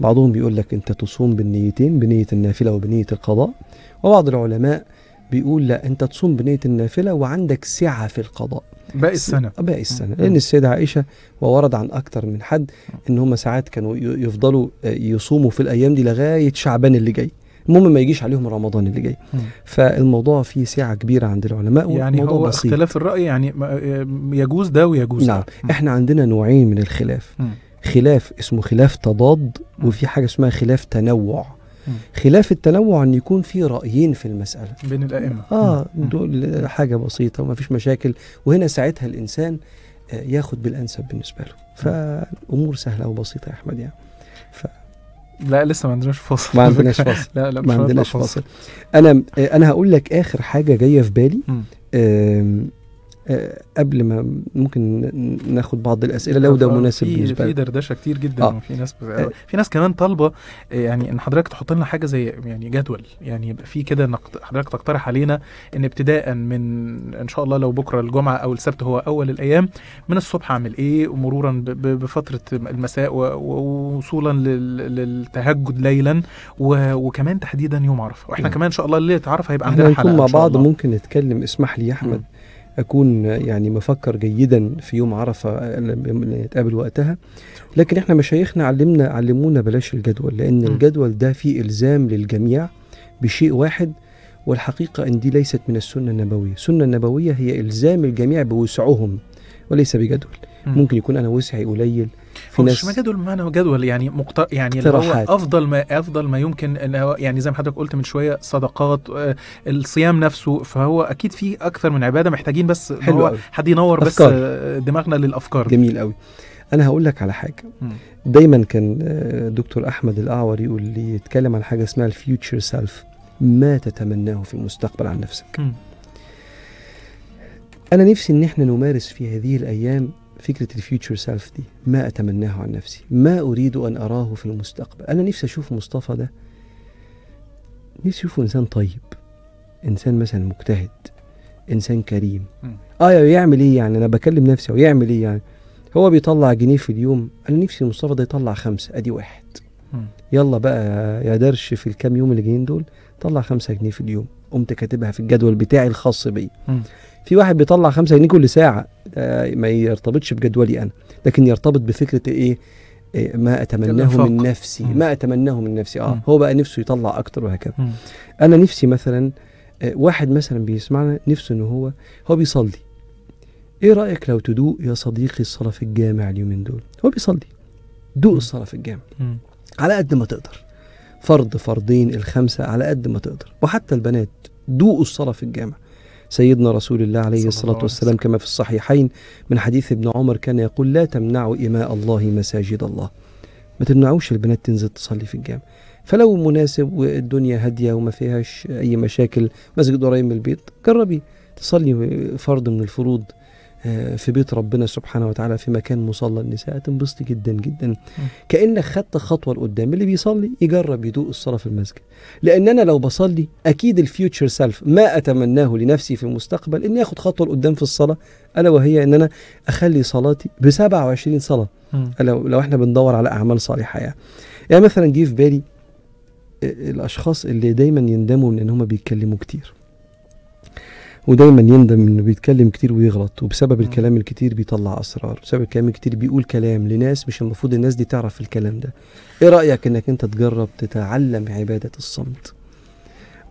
بعضهم بيقول لك انت تصوم بالنيتين بنيه النافله وبنيه القضاء وبعض العلماء بيقول لا انت تصوم بنيه النافله وعندك سعه في القضاء باقي السنه باقي السنه لان السيده عائشه وورد عن اكتر من حد ان هم ساعات كانوا يفضلوا آه، يصوموا في الايام دي لغايه شعبان اللي جاي المهم ما يجيش عليهم رمضان اللي جاي م. فالموضوع فيه سعه كبيره عند العلماء يعني هو بسيط. اختلاف الراي يعني آه، يجوز ده ويجوز نعم ده. احنا عندنا نوعين من الخلاف م. خلاف اسمه خلاف تضاد وفي حاجه اسمها خلاف تنوع خلاف التنوع ان يكون في رايين في المساله بين الائمه اه دول حاجه بسيطه وما فيش مشاكل وهنا ساعتها الانسان آه، ياخد بالانسب بالنسبه له فالامور سهله وبسيطه يا احمد يعني ف... لا لسه ما عندناش فاصل ما عندناش فاصل <laughs> لا لا ما عندناش فاصل انا آه، انا هقول لك اخر حاجه جايه في بالي آه، قبل ما ممكن ناخد بعض الاسئله لو ده آه، مناسب بالنسبه في دردشه كتير جدا آه. وفي ناس آه. في ناس كمان طالبه يعني ان حضرتك تحط لنا حاجه زي يعني جدول يعني يبقى في كده حضرتك تقترح علينا ان ابتداء من ان شاء الله لو بكره الجمعه او السبت هو اول الايام من الصبح اعمل ايه مرورا بفتره المساء ووصولا للتهجد ليلا وكمان تحديدا يوم عرفه واحنا كمان ان شاء الله ليله عرفه هيبقى عندنا حلقه مع بعض ممكن نتكلم اسمح لي يا احمد م. اكون يعني مفكر جيدا في يوم عرفه نتقابل وقتها لكن احنا مشايخنا علمنا علمونا بلاش الجدول لان م. الجدول ده فيه الزام للجميع بشيء واحد والحقيقه ان دي ليست من السنه النبويه السنه النبويه هي الزام الجميع بوسعهم وليس بجدول م. ممكن يكون انا وسعي قليل في ناس مش جدول بمعنى جدول يعني مقت... يعني هو افضل ما افضل ما يمكن ان هو يعني زي ما حضرتك قلت من شويه صدقات آه، الصيام نفسه فهو اكيد في اكثر من عباده محتاجين بس حلو هو حد ينور بس آه، دماغنا للافكار دي. جميل قوي انا هقول لك على حاجه م. دايما كان آه، دكتور احمد الاعور يقول لي يتكلم عن حاجه اسمها الفيوتشر سيلف ما تتمناه في المستقبل عن نفسك م. انا نفسي ان احنا نمارس في هذه الايام فكرة الفيوتشر سيلف دي ما أتمناه عن نفسي ما أريد أن أراه في المستقبل أنا نفسي أشوف مصطفى ده نفسي أشوفه إنسان طيب إنسان مثلا مجتهد إنسان كريم آه يعمل إيه يعني أنا بكلم نفسي ويعمل إيه يعني هو بيطلع جنيه في اليوم أنا نفسي مصطفى ده يطلع خمسة أدي واحد يلا بقى يا درش في الكام يوم اللي جايين دول طلع خمسة جنيه في اليوم قمت كاتبها في الجدول بتاعي الخاص بي في واحد بيطلع خمسة جنيه كل ساعه آه، ما يرتبطش بجدولي انا لكن يرتبط بفكره ايه آه، ما اتمناه من نفسي ما اتمناه من نفسي اه هو بقى نفسه يطلع اكتر وهكذا انا نفسي مثلا آه، واحد مثلا بيسمعنا نفسه ان هو هو بيصلي ايه رايك لو تدوق يا صديقي الصلاه في الجامع اليومين دول هو بيصلي دوق الصلاه في الجامع على قد ما تقدر فرض فرضين الخمسه على قد ما تقدر وحتى البنات دوقوا الصلاه في الجامع سيدنا رسول الله عليه الصلاة والسلام كما في الصحيحين من حديث ابن عمر كان يقول لا تمنعوا إماء الله مساجد الله ما تمنعوش البنات تنزل تصلي في الجامع فلو مناسب والدنيا هادية وما فيهاش أي مشاكل مسجد قريب من البيت جربي تصلي فرض من الفروض آه، في بيت ربنا سبحانه وتعالى في مكان مصلى النساء هتنبسطي جدا جدا كانك خدت خطوه لقدام اللي بيصلي يجرب يدوق الصلاه في المسجد لان انا لو بصلي اكيد الفيوتشر سيلف ما اتمناه لنفسي في المستقبل اني اخد خطوه لقدام في الصلاه الا وهي ان انا اخلي صلاتي ب 27 صلاه لو لو احنا بندور على اعمال صالحه يعني يعني مثلا جه في بالي آه، الاشخاص اللي دايما يندموا من ان هم بيتكلموا كتير ودايما يندم انه بيتكلم كتير ويغلط وبسبب الكلام الكتير بيطلع اسرار بسبب الكلام الكتير بيقول كلام لناس مش المفروض الناس دي تعرف الكلام ده ايه رايك انك انت تجرب تتعلم عباده الصمت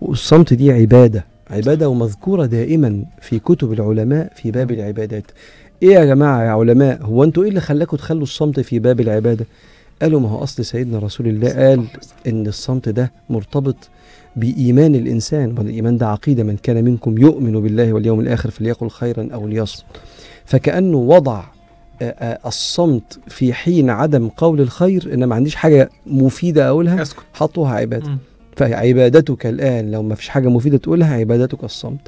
والصمت دي عباده عباده ومذكوره دائما في كتب العلماء في باب العبادات ايه يا جماعه يا علماء هو انتوا ايه اللي خلاكم تخلوا الصمت في باب العباده قالوا ما هو اصل سيدنا رسول الله قال ان الصمت ده مرتبط بإيمان الإنسان والإيمان ده عقيدة من كان منكم يؤمن بالله واليوم الآخر فليقل خيرا أو ليصمت فكأنه وضع الصمت في حين عدم قول الخير إن ما عنديش حاجة مفيدة أقولها حطوها عبادة فعبادتك الآن لو ما فيش حاجة مفيدة تقولها عبادتك الصمت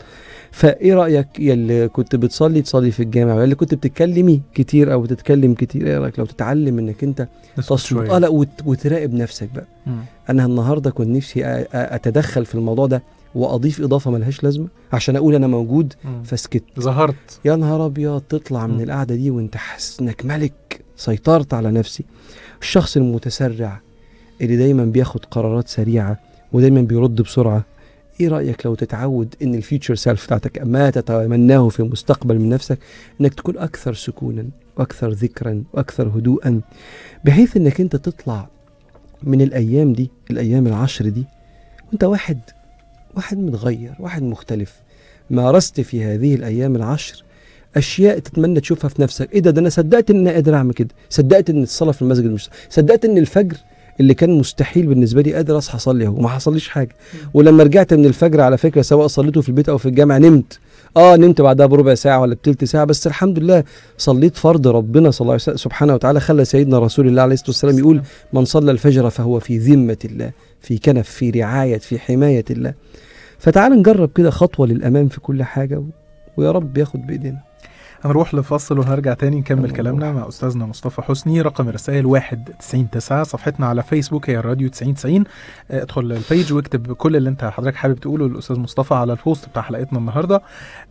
فايه رايك يا اللي كنت بتصلي تصلي في الجامع يا اللي كنت بتتكلمي كتير او بتتكلم كتير ايه رايك لو تتعلم انك انت تصمت اه لا وتراقب نفسك بقى مم. انا النهارده كنت نفسي اتدخل في الموضوع ده واضيف اضافه ملهاش لازمه عشان اقول انا موجود فسكت فاسكت ظهرت يا نهار ابيض تطلع من القعده دي وانت حاسس انك ملك سيطرت على نفسي الشخص المتسرع اللي دايما بياخد قرارات سريعه ودايما بيرد بسرعه ايه رايك لو تتعود ان الفيوتشر سيلف بتاعتك ما تتمناه في المستقبل من نفسك انك تكون اكثر سكونا واكثر ذكرا واكثر هدوءا بحيث انك انت تطلع من الايام دي الايام العشر دي وانت واحد واحد متغير واحد مختلف مارست في هذه الايام العشر اشياء تتمنى تشوفها في نفسك ايه ده ده انا صدقت ان انا قادر اعمل كده صدقت ان الصلاه في المسجد مش صدقت ان الفجر اللي كان مستحيل بالنسبه لي قادر اصحى اصلي وما حصليش حاجه ولما رجعت من الفجر على فكره سواء صليته في البيت او في الجامع نمت اه نمت بعدها بربع ساعه ولا بثلث ساعه بس الحمد لله صليت فرض ربنا صلى الله عليه وسلم سبحانه وتعالى خلى سيدنا رسول الله عليه الصلاه والسلام يقول من صلى الفجر فهو في ذمه الله في كنف في رعايه في حمايه الله فتعال نجرب كده خطوه للامام في كل حاجه ويا رب ياخد بايدينا هنروح لفصل وهنرجع تاني نكمل كلامنا مع أستاذنا مصطفى حسني رقم الرسائل 199 صفحتنا على فيسبوك هي الراديو 9090 آه، ادخل البيج واكتب كل اللي أنت حضرتك حابب تقوله للأستاذ مصطفى على البوست بتاع حلقتنا النهاردة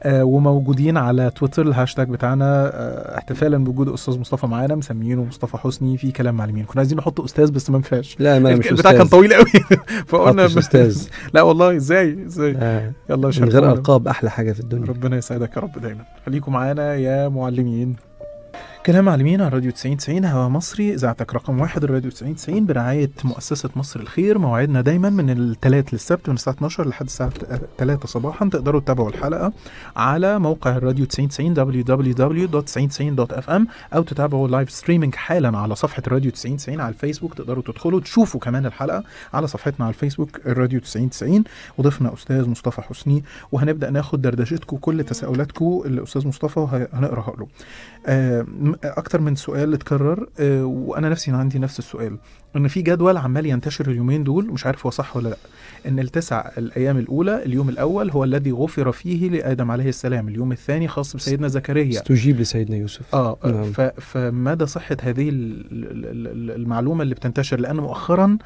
آه، وموجودين على تويتر الهاشتاج بتاعنا آه، احتفالا بوجود أستاذ مصطفى معانا مسميينه مصطفى حسني في كلام معلمين كنا عايزين نحط أستاذ بس ما ينفعش لا ما مش <laughs> استاذ كان طويل قوي <laughs> فقلنا مش أستاذ <laughs> لا والله ازاي ازاي يلا من غير ألقاب أحلى حاجة في الدنيا ربنا يسعدك يا رب دايما خليكم معانا يا معلمين كلام على مين على راديو 90 هوا مصري اذاعتك رقم واحد راديو 90 برعايه مؤسسه مصر الخير موعدنا دايما من الثلاث للسبت من الساعه 12 لحد الساعه 3 صباحا تقدروا تتابعوا الحلقه على موقع الراديو 90 www.990.fm او تتابعوا لايف ستريمنج حالا على صفحه راديو 90 على الفيسبوك تقدروا تدخلوا تشوفوا كمان الحلقه على صفحتنا على الفيسبوك الراديو 9090 وضيفنا استاذ مصطفى حسني وهنبدا ناخد دردشتكم كل تساؤلاتكم الاستاذ مصطفى هنقراها له آه، اكتر من سؤال اتكرر آه، وانا نفسي عندي نفس السؤال ان في جدول عمال ينتشر اليومين دول مش عارف هو صح ولا لا ان التسع الايام الاولى اليوم الاول هو الذي غفر فيه لادم عليه السلام اليوم الثاني خاص بسيدنا زكريا استجيب لسيدنا يوسف اه, آه، نعم. فمدى صحه هذه المعلومه اللي بتنتشر لان مؤخرا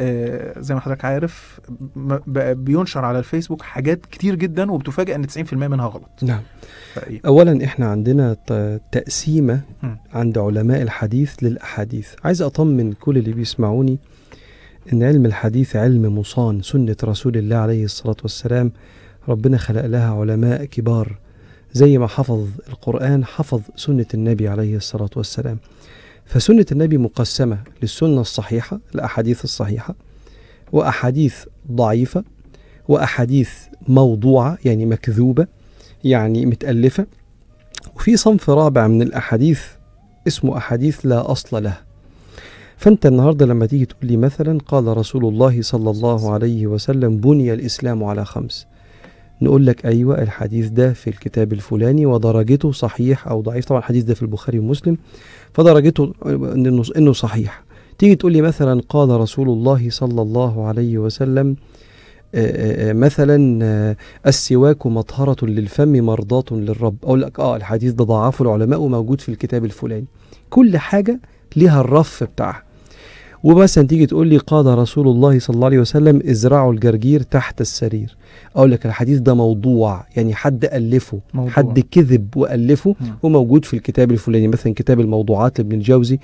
آه، زي ما حضرتك عارف بينشر على الفيسبوك حاجات كتير جدا وبتفاجئ ان 90% منها غلط نعم فإيه؟ اولا احنا عندنا تقسيمه عند علماء الحديث للاحاديث عايز اطمن كل اللي بيسمعوني ان علم الحديث علم مصان سنه رسول الله عليه الصلاه والسلام ربنا خلق لها علماء كبار زي ما حفظ القران حفظ سنه النبي عليه الصلاه والسلام فسنة النبي مقسمة للسنة الصحيحة الأحاديث الصحيحة وأحاديث ضعيفة وأحاديث موضوعة يعني مكذوبة يعني متألفة وفي صنف رابع من الأحاديث اسمه أحاديث لا أصل لها فأنت النهاردة لما تيجي تقول لي مثلا قال رسول الله صلى الله عليه وسلم بني الإسلام على خمس نقول لك ايوه الحديث ده في الكتاب الفلاني ودرجته صحيح او ضعيف طبعا الحديث ده في البخاري ومسلم فدرجته انه صحيح تيجي تقول لي مثلا قال رسول الله صلى الله عليه وسلم آه، آه، آه، مثلا السواك مطهرة للفم مرضاة للرب أقول لك آه الحديث ده ضعفه العلماء وموجود في الكتاب الفلاني كل حاجة لها الرف بتاعها ومثلا تيجي تقول لي قال رسول الله صلى الله عليه وسلم ازرعوا الجرجير تحت السرير اقول لك الحديث ده موضوع يعني حد الفه موضوع. حد كذب والفه م. وموجود في الكتاب الفلاني مثلا كتاب الموضوعات لابن الجوزي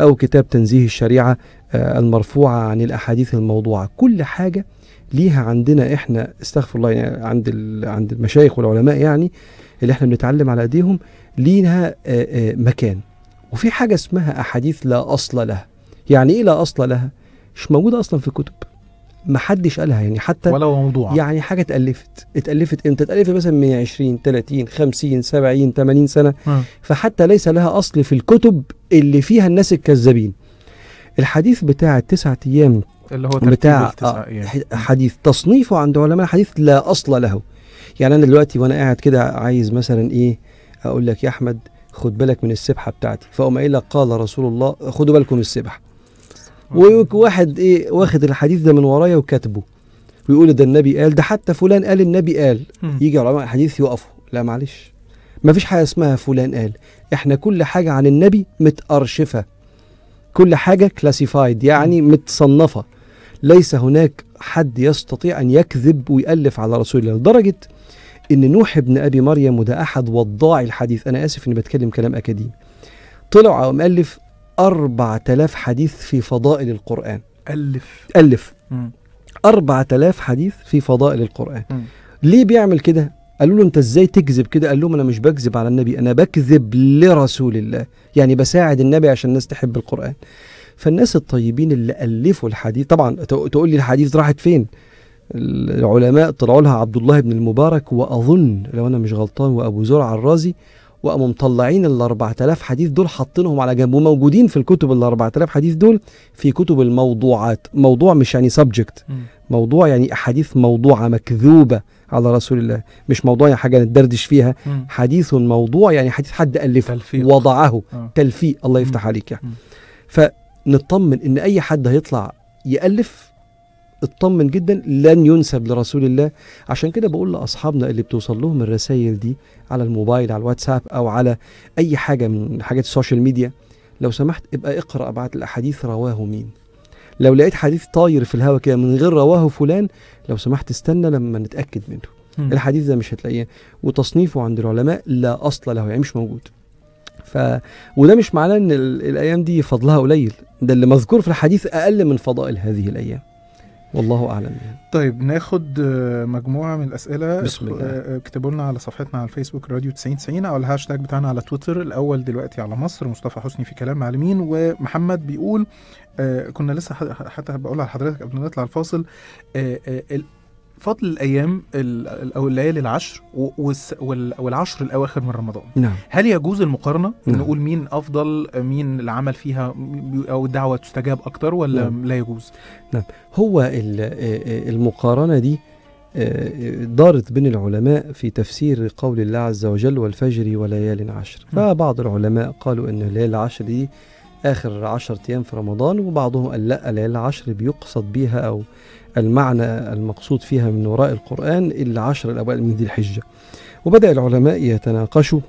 او كتاب تنزيه الشريعه آه، المرفوعه عن الاحاديث الموضوعه كل حاجه ليها عندنا احنا استغفر الله يعني عند عند المشايخ والعلماء يعني اللي احنا بنتعلم على ايديهم ليها آه، آه، مكان وفي حاجه اسمها احاديث لا اصل لها يعني ايه لا اصل لها مش موجوده اصلا في الكتب ما حدش قالها يعني حتى ولو موضوع يعني حاجه اتالفت اتالفت امتى اتالفت مثلا من 20 30 50 70 80 سنه م. آه. فحتى ليس لها اصل في الكتب اللي فيها الناس الكذابين الحديث بتاع التسعة ايام اللي هو بتاع التسعة آه، أيام. حديث تصنيفه عند علماء الحديث لا اصل له يعني انا دلوقتي وانا قاعد كده عايز مثلا ايه اقول لك يا احمد خد بالك من السبحه بتاعتي فاقوم قايل لك قال رسول الله خدوا بالكم السبحه وواحد ايه واخد الحديث ده من ورايا وكاتبه ويقول ده النبي قال ده حتى فلان قال النبي قال يجي علماء الحديث يقفوا لا معلش ما فيش حاجه اسمها فلان قال احنا كل حاجه عن النبي متارشفه كل حاجه كلاسيفايد يعني متصنفه ليس هناك حد يستطيع ان يكذب ويالف على رسول الله لدرجه ان نوح ابن ابي مريم وده احد وضاع الحديث انا اسف اني بتكلم كلام اكاديمي طلع او مؤلف 4000 حديث في فضائل القرآن ألف ألف م. 4000 حديث في فضائل القرآن م. ليه بيعمل كده؟ قالوا له انت ازاي تكذب كده قال لهم انا مش بكذب على النبي انا بكذب لرسول الله يعني بساعد النبي عشان الناس تحب القرآن فالناس الطيبين اللي ألفوا الحديث طبعا تقول لي الحديث راحت فين العلماء طلعوا لها عبد الله بن المبارك وأظن لو أنا مش غلطان وأبو زرع الرازي وقاموا مطلعين ال 4000 حديث دول حاطينهم على جنب وموجودين في الكتب ال 4000 حديث دول في كتب الموضوعات موضوع مش يعني سبجكت موضوع يعني احاديث موضوعه مكذوبه على رسول الله مش موضوع يعني حاجه ندردش فيها حديث موضوع يعني حديث حد الفه تلفيق. وضعه آه. تلفيق الله يفتح عليك يعني فنطمن ان اي حد هيطلع يالف اطمن جدا لن ينسب لرسول الله عشان كده بقول لاصحابنا اللي بتوصل لهم الرسائل دي على الموبايل على الواتساب او على اي حاجه من حاجات السوشيال ميديا لو سمحت ابقى اقرا بعد الاحاديث رواه مين لو لقيت حديث طاير في الهواء كده من غير رواه فلان لو سمحت استنى لما نتاكد منه الحديث ده مش هتلاقيه وتصنيفه عند العلماء لا اصل له يعني مش موجود ف وده مش معناه ان الايام دي فضلها قليل ده اللي مذكور في الحديث اقل من فضائل هذه الايام والله اعلم طيب ناخد آه، مجموعه من الاسئله بسم الله آه، آه، اكتبوا لنا على صفحتنا على الفيسبوك راديو 9090 او الهاشتاج بتاعنا على تويتر الاول دلوقتي على مصر مصطفى حسني في كلام معلمين ومحمد بيقول كنا لسه حتى بقول على حضرتك قبل ما نطلع الفاصل فضل الايام او الليالي العشر والعشر الاواخر من رمضان نعم. هل يجوز المقارنه نعم. نقول مين افضل مين العمل فيها او الدعوه تستجاب اكتر ولا نعم. لا يجوز نعم هو المقارنه دي آه، دارت بين العلماء في تفسير قول الله عز وجل والفجر وليال عشر نعم. فبعض العلماء قالوا ان الليالي العشر دي اخر عشر ايام في رمضان وبعضهم قال لا الليالي العشر بيقصد بيها او المعنى المقصود فيها من وراء القرآن إلا عشر الأوائل من ذي الحجة وبدأ العلماء يتناقشوا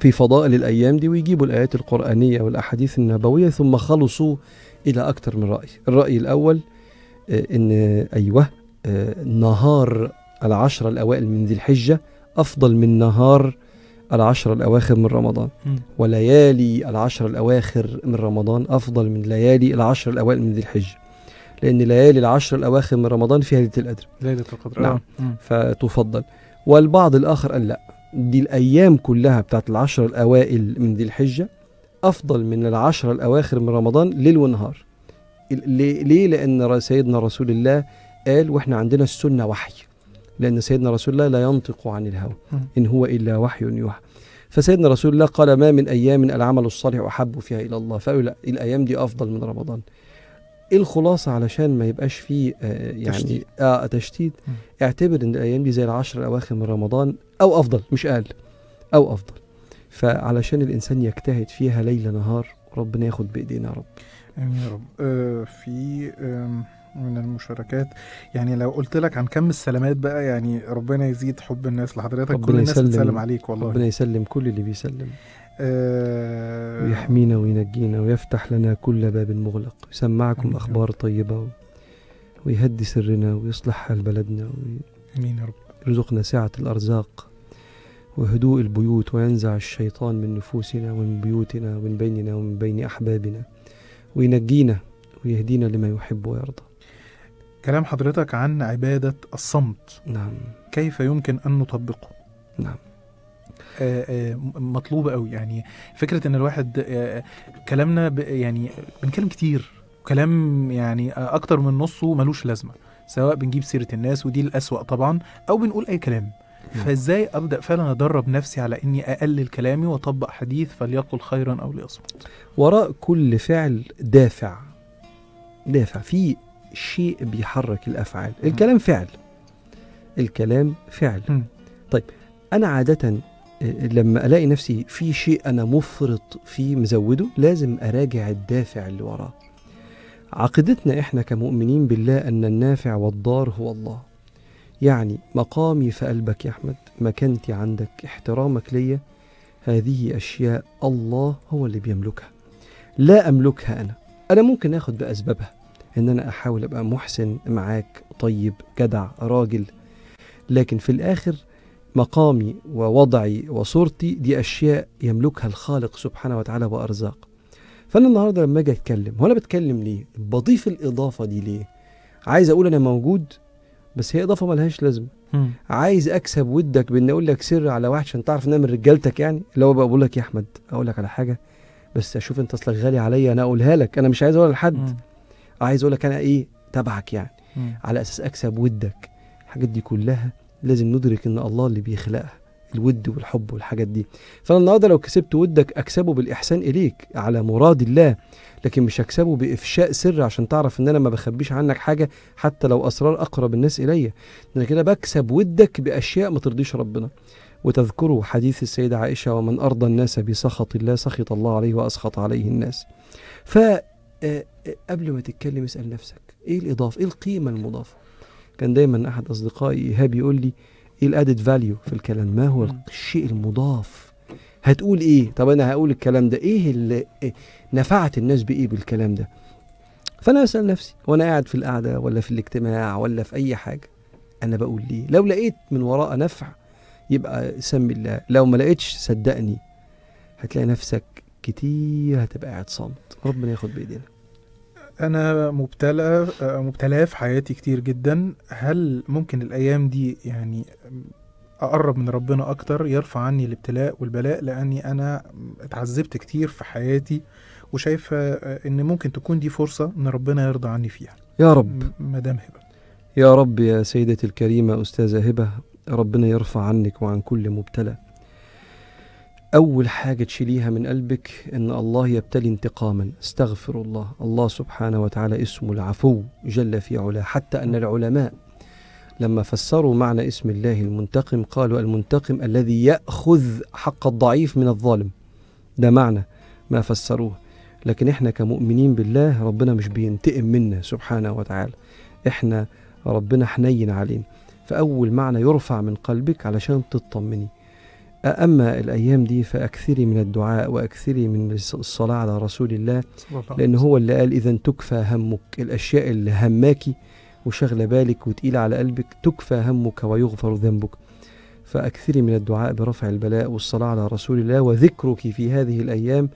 في فضائل الأيام دي ويجيبوا الآيات القرآنية والأحاديث النبوية ثم خلصوا إلى أكثر من رأي الرأي الأول آه، إن أيوه آه، نهار العشر الأوائل من ذي الحجة أفضل من نهار العشر الأواخر من رمضان وليالي العشر الأواخر من رمضان أفضل من ليالي العشر الأوائل من ذي الحجة لأن ليالي العشر الأواخر من رمضان فيها ليلة القدر ليلة القدر نعم آه. فتفضل والبعض الآخر قال لا دي الأيام كلها بتاعت العشر الأوائل من ذي الحجة أفضل من العشر الأواخر من رمضان ليل ونهار ليه؟ لأن سيدنا رسول الله قال وإحنا عندنا السنة وحي لأن سيدنا رسول الله لا ينطق عن الهوى إن هو إلا وحي يوحى فسيدنا رسول الله قال ما من أيام العمل الصالح أحب فيها إلى الله فقالوا لا الأيام دي أفضل من رمضان ايه الخلاصه علشان ما يبقاش فيه آه يعني تشتيت. اه تشتيت م. اعتبر ان الايام دي زي العشر الاواخر من رمضان او افضل مش اقل او افضل فعلشان الانسان يجتهد فيها ليل نهار ربنا ياخد بايدينا يا رب امين يا رب آه في آه من المشاركات يعني لو قلت لك عن كم السلامات بقى يعني ربنا يزيد حب الناس لحضرتك كل الناس بتسلم عليك والله ربنا يسلم كل اللي بيسلم آه، ويحمينا وينجينا ويفتح لنا كل باب مغلق يسمعكم أخبار طيبة ويهدي سرنا ويصلح حال بلدنا وي... أمين يا رب يرزقنا سعة الأرزاق وهدوء البيوت وينزع الشيطان من نفوسنا ومن بيوتنا ومن بيننا ومن بين أحبابنا وينجينا ويهدينا لما يحب ويرضى كلام حضرتك عن عبادة الصمت نعم كيف يمكن أن نطبقه نعم مطلوبه قوي يعني فكره ان الواحد آه، كلامنا يعني بنتكلم كتير كلام يعني اكتر من نصه ملوش لازمه سواء بنجيب سيره الناس ودي الاسوا طبعا او بنقول اي كلام فازاي ابدا فعلا ادرب نفسي على اني اقلل كلامي واطبق حديث فليقل خيرا او ليصمت وراء كل فعل دافع دافع في شيء بيحرك الافعال الكلام فعل الكلام فعل طيب انا عاده لما الاقي نفسي في شيء انا مفرط فيه مزوده لازم اراجع الدافع اللي وراه عقيدتنا احنا كمؤمنين بالله ان النافع والضار هو الله يعني مقامي في قلبك يا احمد مكانتي عندك احترامك ليا هذه اشياء الله هو اللي بيملكها لا املكها انا انا ممكن اخد باسبابها ان انا احاول ابقى محسن معاك طيب جدع راجل لكن في الاخر مقامي ووضعي وصورتي دي أشياء يملكها الخالق سبحانه وتعالى وأرزاق فأنا النهاردة لما أجي أتكلم هو أنا بتكلم ليه بضيف الإضافة دي ليه عايز أقول أنا موجود بس هي إضافة ملهاش لازمة عايز أكسب ودك بإني أقول لك سر على واحد عشان تعرف إن من رجالتك يعني اللي هو بقول لك يا أحمد أقول لك على حاجة بس أشوف أنت أصلك غالي عليا أنا أقولها لك أنا مش عايز أقولها لحد عايز أقول لك أنا إيه تبعك يعني على أساس أكسب ودك الحاجات دي كلها لازم ندرك ان الله اللي بيخلقها الود والحب والحاجات دي فانا النهارده لو كسبت ودك اكسبه بالاحسان اليك على مراد الله لكن مش هكسبه بافشاء سر عشان تعرف ان انا ما بخبيش عنك حاجه حتى لو اسرار اقرب الناس الي انا كده بكسب ودك باشياء ما ترضيش ربنا وتذكروا حديث السيدة عائشة ومن أرضى الناس بسخط الله سخط الله عليه وأسخط عليه الناس فقبل آه، آه، ما تتكلم اسأل نفسك إيه الإضافة إيه القيمة المضافة كان دايما احد اصدقائي ايهاب يقول لي ايه الادد فاليو في الكلام ما هو الشيء المضاف هتقول ايه طب انا هقول الكلام ده ايه اللي نفعت الناس بايه بالكلام ده فانا اسال نفسي وانا قاعد في القعده ولا في الاجتماع ولا في اي حاجه انا بقول ليه لو لقيت من وراء نفع يبقى سمي الله لو ما لقيتش صدقني هتلاقي نفسك كتير هتبقى قاعد صامت ربنا ياخد بايدينا انا مبتلى مبتلاه في حياتي كتير جدا هل ممكن الايام دي يعني اقرب من ربنا اكتر يرفع عني الابتلاء والبلاء لاني انا اتعذبت كتير في حياتي وشايفه ان ممكن تكون دي فرصه ان ربنا يرضى عني فيها يا رب مدام هبه يا رب يا سيدتي الكريمه استاذه هبه ربنا يرفع عنك وعن كل مبتلى أول حاجة تشيليها من قلبك إن الله يبتلي انتقاما استغفر الله الله سبحانه وتعالى اسمه العفو جل في علاه حتى أن العلماء لما فسروا معنى اسم الله المنتقم قالوا المنتقم الذي يأخذ حق الضعيف من الظالم ده معنى ما فسروه لكن احنا كمؤمنين بالله ربنا مش بينتقم منا سبحانه وتعالى احنا ربنا حنين علينا فأول معنى يرفع من قلبك علشان تطمني أما الأيام دي فأكثري من الدعاء وأكثري من الصلاة على رسول الله لأن هو اللي قال إذا تكفى همك الأشياء اللي هماكي وشغلة بالك وتقيلة على قلبك تكفى همك ويغفر ذنبك فأكثري من الدعاء برفع البلاء والصلاة على رسول الله وذكرك في هذه الأيام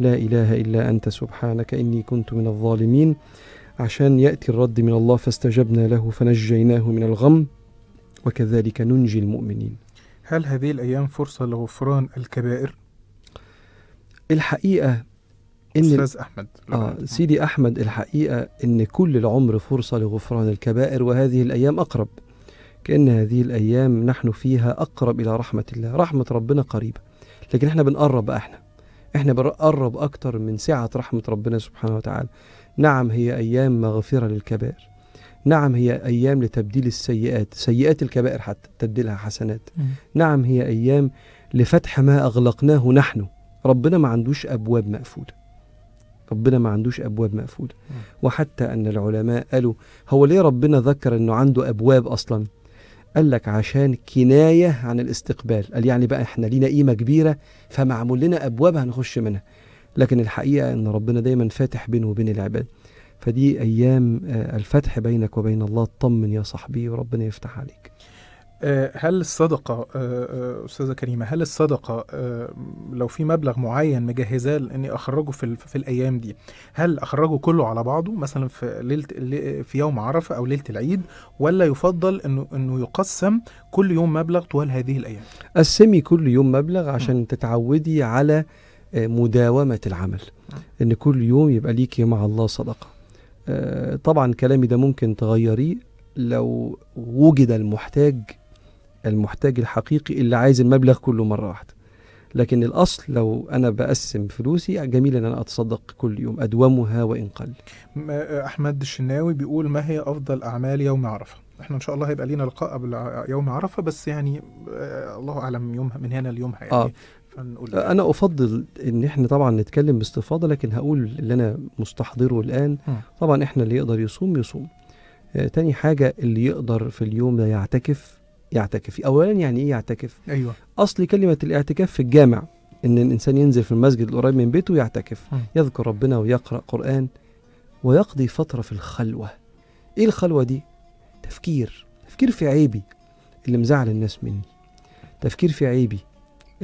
لا إله إلا أنت سبحانك إني كنت من الظالمين عشان يأتي الرد من الله فاستجبنا له فنجيناه من الغم وكذلك ننجي المؤمنين هل هذه الأيام فرصة لغفران الكبائر؟ الحقيقة إن أستاذ أحمد آه سيدي أحمد الحقيقة إن كل العمر فرصة لغفران الكبائر وهذه الأيام أقرب كأن هذه الأيام نحن فيها أقرب إلى رحمة الله رحمة ربنا قريبة لكن إحنا بنقرب بقى إحنا إحنا بنقرب أكتر من سعة رحمة ربنا سبحانه وتعالى نعم هي أيام مغفرة للكبائر نعم هي أيام لتبديل السيئات سيئات الكبائر حتى تبديلها حسنات مم. نعم هي أيام لفتح ما أغلقناه نحن ربنا ما عندوش أبواب مقفولة ربنا ما عندوش أبواب مقفولة وحتى أن العلماء قالوا هو ليه ربنا ذكر أنه عنده أبواب أصلا قال لك عشان كناية عن الاستقبال قال يعني بقى احنا لينا قيمة كبيرة فمعمول لنا أبواب هنخش منها لكن الحقيقة أن ربنا دايما فاتح بينه وبين العباد فدي أيام آه، الفتح بينك وبين الله اطمن يا صاحبي وربنا يفتح عليك آه، هل الصدقة آه، أستاذة كريمة هل الصدقة لو في مبلغ معين مجهزاه لأني أخرجه في, في الأيام دي هل أخرجه كله على بعضه مثلا في ليلة في يوم عرفة أو ليلة العيد ولا يفضل إنه إنه يقسم كل يوم مبلغ طوال هذه الأيام؟ قسمي كل يوم مبلغ عشان م. تتعودي على مداومة العمل م. إن كل يوم يبقى ليكي مع الله صدقة آه، طبعا كلامي ده ممكن تغيريه لو وجد المحتاج المحتاج الحقيقي اللي عايز المبلغ كله مره واحده لكن الاصل لو انا بقسم فلوسي جميل ان انا اتصدق كل يوم ادومها وان قل آه، احمد الشناوي بيقول ما هي افضل اعمال يوم عرفه احنا ان شاء الله هيبقى لينا لقاء قبل يوم عرفه بس يعني آه، الله اعلم يومها من هنا ليومها يعني آه. انا افضل ان احنا طبعا نتكلم باستفاضه لكن هقول اللي انا مستحضره الان م. طبعا احنا اللي يقدر يصوم يصوم آه تاني حاجه اللي يقدر في اليوم ده يعتكف يعتكف اولا يعني ايه يعتكف ايوه اصل كلمه الاعتكاف في الجامع ان الانسان ينزل في المسجد القريب من بيته ويعتكف م. يذكر ربنا ويقرا قران ويقضي فتره في الخلوه ايه الخلوه دي تفكير تفكير في عيبي اللي مزعل الناس مني تفكير في عيبي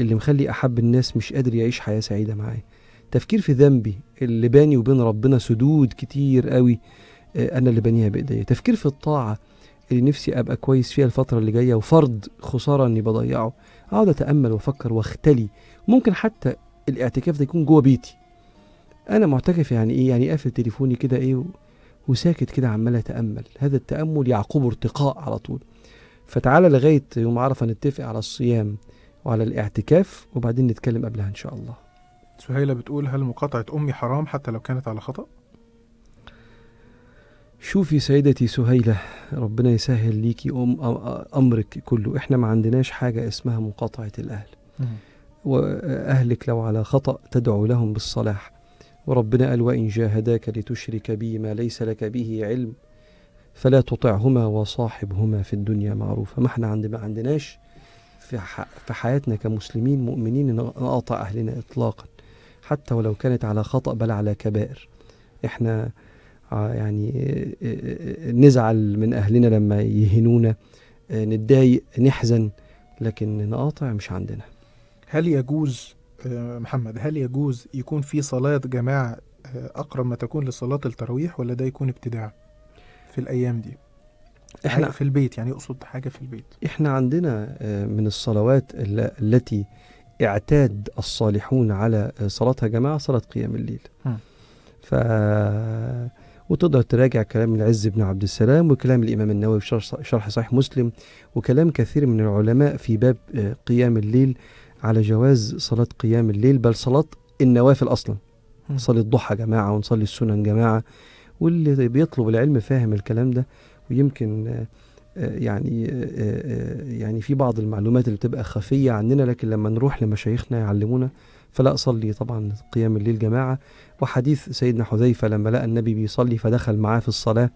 اللي مخلي أحب الناس مش قادر يعيش حياة سعيدة معايا تفكير في ذنبي اللي باني وبين ربنا سدود كتير قوي آه، أنا اللي بانيها بإيديا تفكير في الطاعة اللي نفسي أبقى كويس فيها الفترة اللي جاية وفرض خسارة إني بضيعه أقعد أتأمل وأفكر وأختلي ممكن حتى الاعتكاف ده يكون جوه بيتي أنا معتكف يعني إيه يعني قافل تليفوني كده إيه و... وساكت كده عمال أتأمل هذا التأمل يعقبه ارتقاء على طول فتعالى لغاية يوم عرفة نتفق على الصيام وعلى الاعتكاف وبعدين نتكلم قبلها إن شاء الله سهيلة بتقول هل مقاطعة أمي حرام حتى لو كانت على خطأ؟ شوفي سيدتي سهيلة ربنا يسهل ليكي أم أمرك كله إحنا ما عندناش حاجة اسمها مقاطعة الأهل وأهلك لو على خطأ تدعو لهم بالصلاح وربنا قال وإن جاهداك لتشرك بي ما ليس لك به علم فلا تطعهما وصاحبهما في الدنيا معروفة ما احنا عند ما عندناش في, في حياتنا كمسلمين مؤمنين نقاطع أهلنا إطلاقا حتى ولو كانت على خطأ بل على كبائر إحنا آه، يعني آه، آه، نزعل من أهلنا لما يهنونا نتضايق نحزن لكن نقاطع مش عندنا هل يجوز محمد هل يجوز يكون في صلاة جماعة أقرب ما تكون لصلاة التراويح ولا ده يكون ابتداع في الأيام دي؟ احنا في البيت يعني اقصد حاجه في البيت احنا عندنا آه، من الصلوات التي اعتاد الصالحون على آه، صلاتها جماعه صلاه قيام الليل ف وتقدر تراجع كلام العز بن عبد السلام وكلام الامام النووي في شرح صحيح مسلم وكلام كثير من العلماء في باب آه، قيام الليل على جواز صلاه قيام الليل بل صلاه النوافل اصلا نصلي الضحى جماعه ونصلي السنن جماعه واللي بيطلب العلم فاهم الكلام ده ويمكن آه، آه، يعني آه، يعني في بعض المعلومات اللي بتبقى خفيه عننا لكن لما نروح لمشايخنا يعلمونا فلا صلي طبعا قيام الليل جماعه وحديث سيدنا حذيفه لما لقى النبي بيصلي فدخل معاه في الصلاه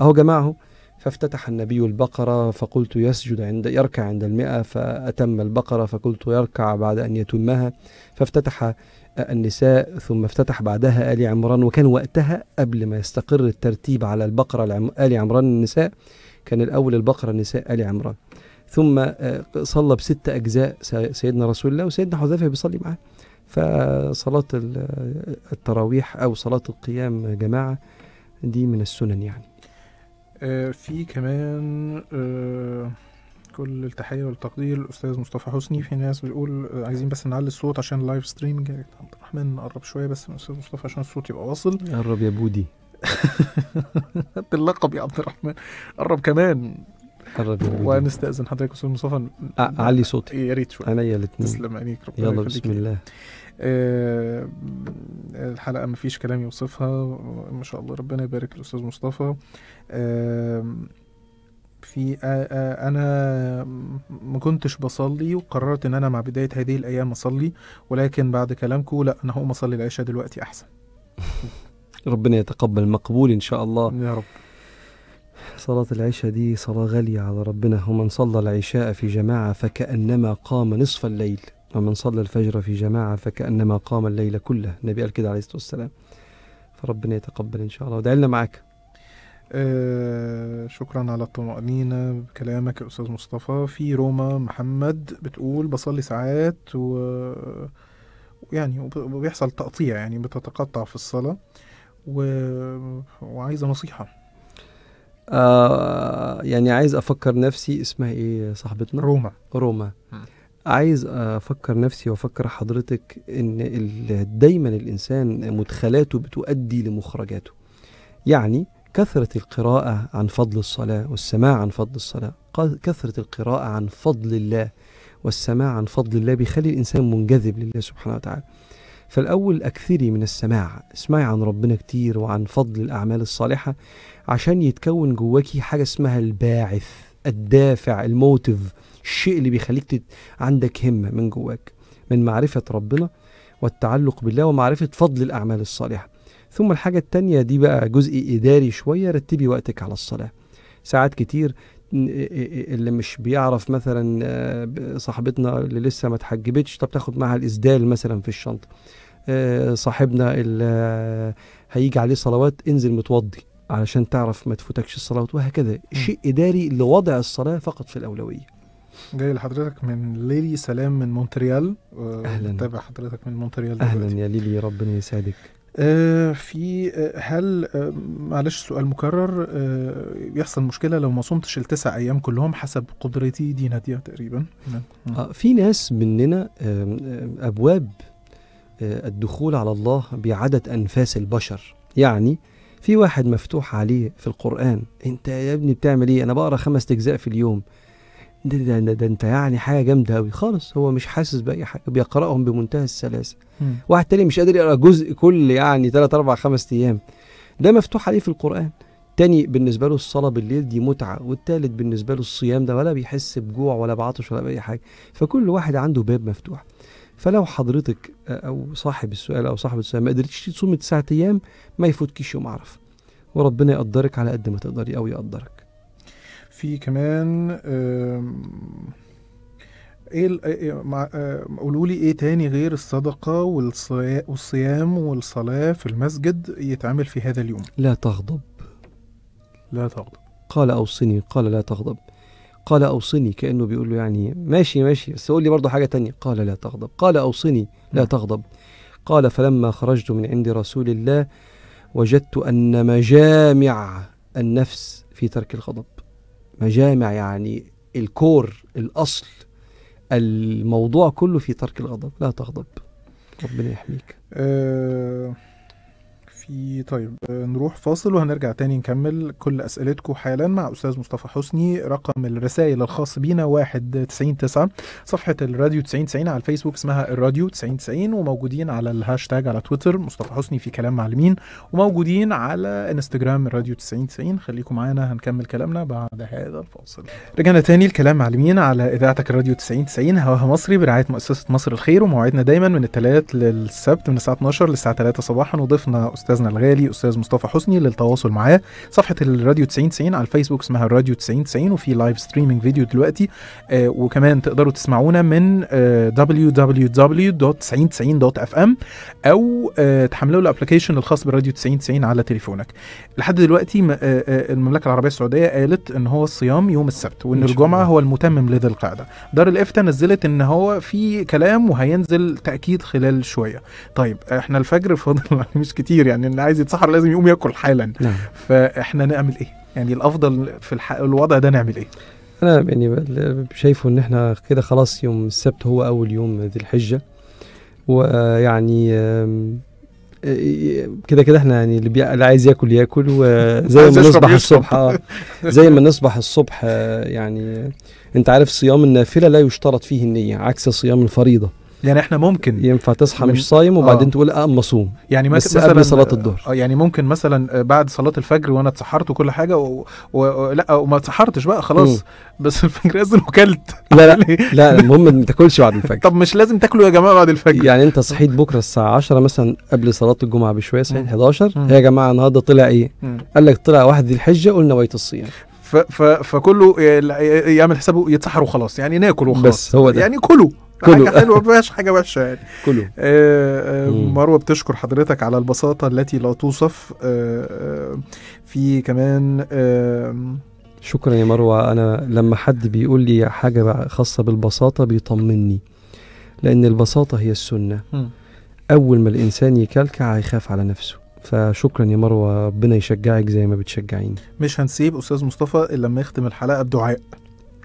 اهو جماعه فافتتح النبي البقرة فقلت يسجد عند يركع عند المئة فأتم البقرة فقلت يركع بعد أن يتمها فافتتح النساء ثم افتتح بعدها آل عمران وكان وقتها قبل ما يستقر الترتيب على البقرة آل عمران النساء كان الأول البقرة النساء آل عمران ثم آه، صلى بست أجزاء سيدنا رسول الله وسيدنا حذيفة بيصلي معاه فصلاة التراويح أو صلاة القيام جماعة دي من السنن يعني آه، في كمان آه، كل التحيه والتقدير للاستاذ مصطفى حسني في ناس بيقول آه، عايزين بس نعلي الصوت عشان اللايف ستريمنج عبد الرحمن نقرب شويه بس من الاستاذ مصطفى عشان الصوت يبقى واصل <laughs> قرب يا بودي باللقب يا عبد الرحمن قرب كمان قرب يا بودي ونستاذن حضرتك استاذ مصطفى اعلي آه، صوتي يا ريت شويه عليا الاثنين تسلم عينيك ربنا يلا بسم الله أه الحلقه مفيش كلام يوصفها ما شاء الله ربنا يبارك للاستاذ مصطفى أه في انا ما كنتش بصلي وقررت ان انا مع بدايه هذه الايام اصلي ولكن بعد كلامكم لا انا هقوم اصلي العشاء دلوقتي احسن <laughs> ربنا يتقبل مقبول ان شاء الله يا رب صلاة العشاء دي صلاة غالية على ربنا ومن صلى العشاء في جماعة فكأنما قام نصف الليل ومن صلى الفجر في جماعة فكأنما قام الليل كله النبي قال كده عليه الصلاة والسلام فربنا يتقبل إن شاء الله ودعي لنا معاك آه شكرا على الطمأنينة بكلامك يا أستاذ مصطفى في روما محمد بتقول بصلي ساعات و يعني وبيحصل تقطيع يعني بتتقطع في الصلاة و... وعايزة نصيحة آه يعني عايز أفكر نفسي اسمها إيه صاحبتنا؟ روما روما م. عايز افكر نفسي وافكر حضرتك ان دايما الانسان مدخلاته بتؤدي لمخرجاته يعني كثرة القراءة عن فضل الصلاة والسماع عن فضل الصلاة كثرة القراءة عن فضل الله والسماع عن فضل الله بيخلي الإنسان منجذب لله سبحانه وتعالى فالأول أكثري من السماع اسمعي عن ربنا كتير وعن فضل الأعمال الصالحة عشان يتكون جواكي حاجة اسمها الباعث الدافع الموتيف الشيء اللي بيخليك تت... عندك همة من جواك من معرفة ربنا والتعلق بالله ومعرفة فضل الأعمال الصالحة ثم الحاجة التانية دي بقى جزء إداري شوية رتبي وقتك على الصلاة ساعات كتير اللي مش بيعرف مثلا آه، صاحبتنا اللي لسه ما اتحجبتش طب تاخد معها الإسدال مثلا في الشنطة آه، صاحبنا اللي آه، هيجي عليه صلوات انزل متوضي علشان تعرف ما تفوتكش الصلوات وهكذا شيء إداري لوضع الصلاة فقط في الأولوية جاي لحضرتك من ليلي سلام من مونتريال اهلا بتابع حضرتك من مونتريال دلوقتي. اهلا يا ليلي ربنا يسعدك آه، في آه، هل آه، معلش سؤال مكرر يحصل مشكله لو ما صمتش التسع ايام كلهم حسب قدرتي دي ناديه تقريبا نعم. في ناس مننا ابواب الدخول على الله بعدد انفاس البشر يعني في واحد مفتوح عليه في القرآن أنت يا ابني بتعمل إيه أنا بقرأ خمس أجزاء في اليوم ده, ده, ده, ده انت يعني حاجه جامده قوي خالص هو مش حاسس باي حاجه بيقراهم بمنتهى السلاسه واحد تاني مش قادر يقرا جزء كل يعني 3 4 5 ايام ده مفتوح عليه في القران تاني بالنسبة له الصلاة بالليل دي متعة والتالت بالنسبة له الصيام ده ولا بيحس بجوع ولا بعطش ولا بأي حاجة فكل واحد عنده باب مفتوح فلو حضرتك أو صاحب السؤال أو صاحب السؤال ما قدرتش تصوم تسعة أيام ما يفوتكيش يوم عرفة وربنا يقدرك على قد ما تقدري أو يقدرك في كمان ايه, إيه،, إيه، آه، قولوا لي ايه تاني غير الصدقه والصيام والصلاه في المسجد يتعمل في هذا اليوم لا تغضب لا تغضب قال اوصني قال لا تغضب قال اوصني كانه بيقول له يعني ماشي ماشي بس قول لي برضه حاجه تانية قال لا تغضب قال اوصني لا تغضب قال فلما خرجت من عند رسول الله وجدت ان مجامع النفس في ترك الغضب مجامع يعني الكور الأصل الموضوع كله في ترك الغضب لا تغضب ربنا يحميك أه في طيب آه، نروح فاصل وهنرجع تاني نكمل كل اسئلتكم حالا مع استاذ مصطفى حسني رقم الرسائل الخاص بينا 199 صفحه الراديو 990 على الفيسبوك اسمها الراديو 990 وموجودين على الهاشتاج على تويتر مصطفى حسني في كلام معلمين وموجودين على انستجرام الراديو 990 خليكم معانا هنكمل كلامنا بعد هذا الفاصل رجعنا تاني لكلام معلمين على اذاعتك الراديو 9090 هواها مصري برعايه مؤسسه مصر الخير وموعدنا دايما من الثلاث للسبت من الساعه 12 للساعه 3 صباحا وضيفنا استاذ استاذنا الغالي استاذ مصطفى حسني للتواصل معاه صفحه الراديو 9090 على الفيسبوك اسمها الراديو 9090 وفي لايف ستريمينج فيديو دلوقتي آه، وكمان تقدروا تسمعونا من آه، www.9090.fm او آه، تحملوا الابلكيشن الخاص بالراديو 9090 على تليفونك لحد دلوقتي المملكه العربيه السعوديه قالت ان هو الصيام يوم السبت وان الجمعه هو المتمم لذي القعده دار الافتاء نزلت ان هو في كلام وهينزل تاكيد خلال شويه طيب احنا الفجر فاضل <laughs> مش كتير يعني يعني اللي عايز يتسحر لازم يقوم ياكل حالا نعم. فاحنا نعمل ايه يعني الافضل في الح... الوضع ده نعمل ايه انا يعني شايفه ان احنا كده خلاص يوم السبت هو اول يوم ذي الحجه ويعني كده كده احنا يعني اللي, بي... اللي عايز ياكل ياكل وزي ما نصبح الصبح اه زي ما نصبح الصبح آه، يعني انت عارف صيام النافله لا يشترط فيه النيه عكس صيام الفريضه يعني احنا ممكن ينفع تصحى مش صايم وبعدين آه. تقول اما آه، صوم يعني بس مثلا قبل صلاه الظهر آه يعني ممكن مثلا آه، بعد صلاه الفجر وانا اتسحرت وكل حاجه و... و... لا وما اتسحرتش بقى خلاص م. بس الفجر <laughs> اذن وكلت لا يعني لا لا المهم ما تاكلش بعد الفجر <laughs> طب مش لازم تاكلوا يا جماعه بعد الفجر يعني انت صحيت بكره الساعه 10 مثلا قبل صلاه الجمعه بشويه صحيت 11 يا جماعه النهارده طلع ايه؟ قال لك طلع واحد ذي الحجه قلنا نويت الصيام ف... ف... فكله يعمل حسابه يتسحر وخلاص يعني ناكل وخلاص بس هو ده. يعني كله كله حاجه حلوه مفيهاش حاجه وحشه يعني كله آه آه مروه بتشكر حضرتك على البساطه التي لا توصف آه, آه، في كمان آه، شكرا يا مروه انا لما حد بيقول لي حاجه خاصه بالبساطه بيطمني لان البساطه هي السنه اول ما الانسان يكلكع هيخاف على نفسه فشكرا يا مروه ربنا يشجعك زي ما بتشجعيني مش هنسيب استاذ مصطفى الا لما يختم الحلقه بدعاء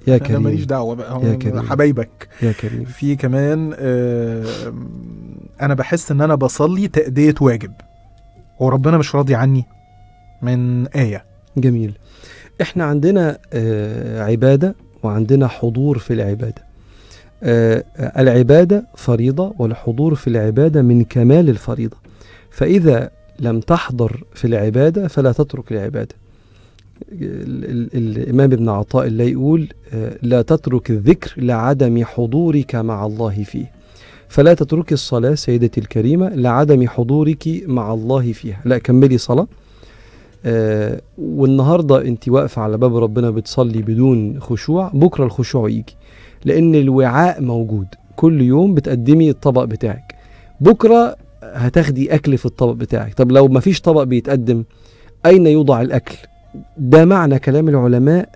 يا كريم انا ماليش دعوه بقى يا كريم حبايبك يا كريم في كمان آه انا بحس ان انا بصلي تاديه واجب وربنا مش راضي عني من ايه جميل احنا عندنا آه عباده وعندنا حضور في العباده آه العباده فريضه والحضور في العباده من كمال الفريضه فاذا لم تحضر في العباده فلا تترك العباده الإمام ابن عطاء الله يقول آه، لا تترك الذكر لعدم حضورك مع الله فيه فلا تتركي الصلاة سيدتي الكريمة لعدم حضورك مع الله فيها لا كملي صلاة آه والنهاردة انت واقفة على باب ربنا بتصلي بدون خشوع بكرة الخشوع يجي لأن الوعاء موجود كل يوم بتقدمي الطبق بتاعك بكرة هتاخدي أكل في الطبق بتاعك طب لو مفيش طبق بيتقدم أين يوضع الأكل ده معنى كلام العلماء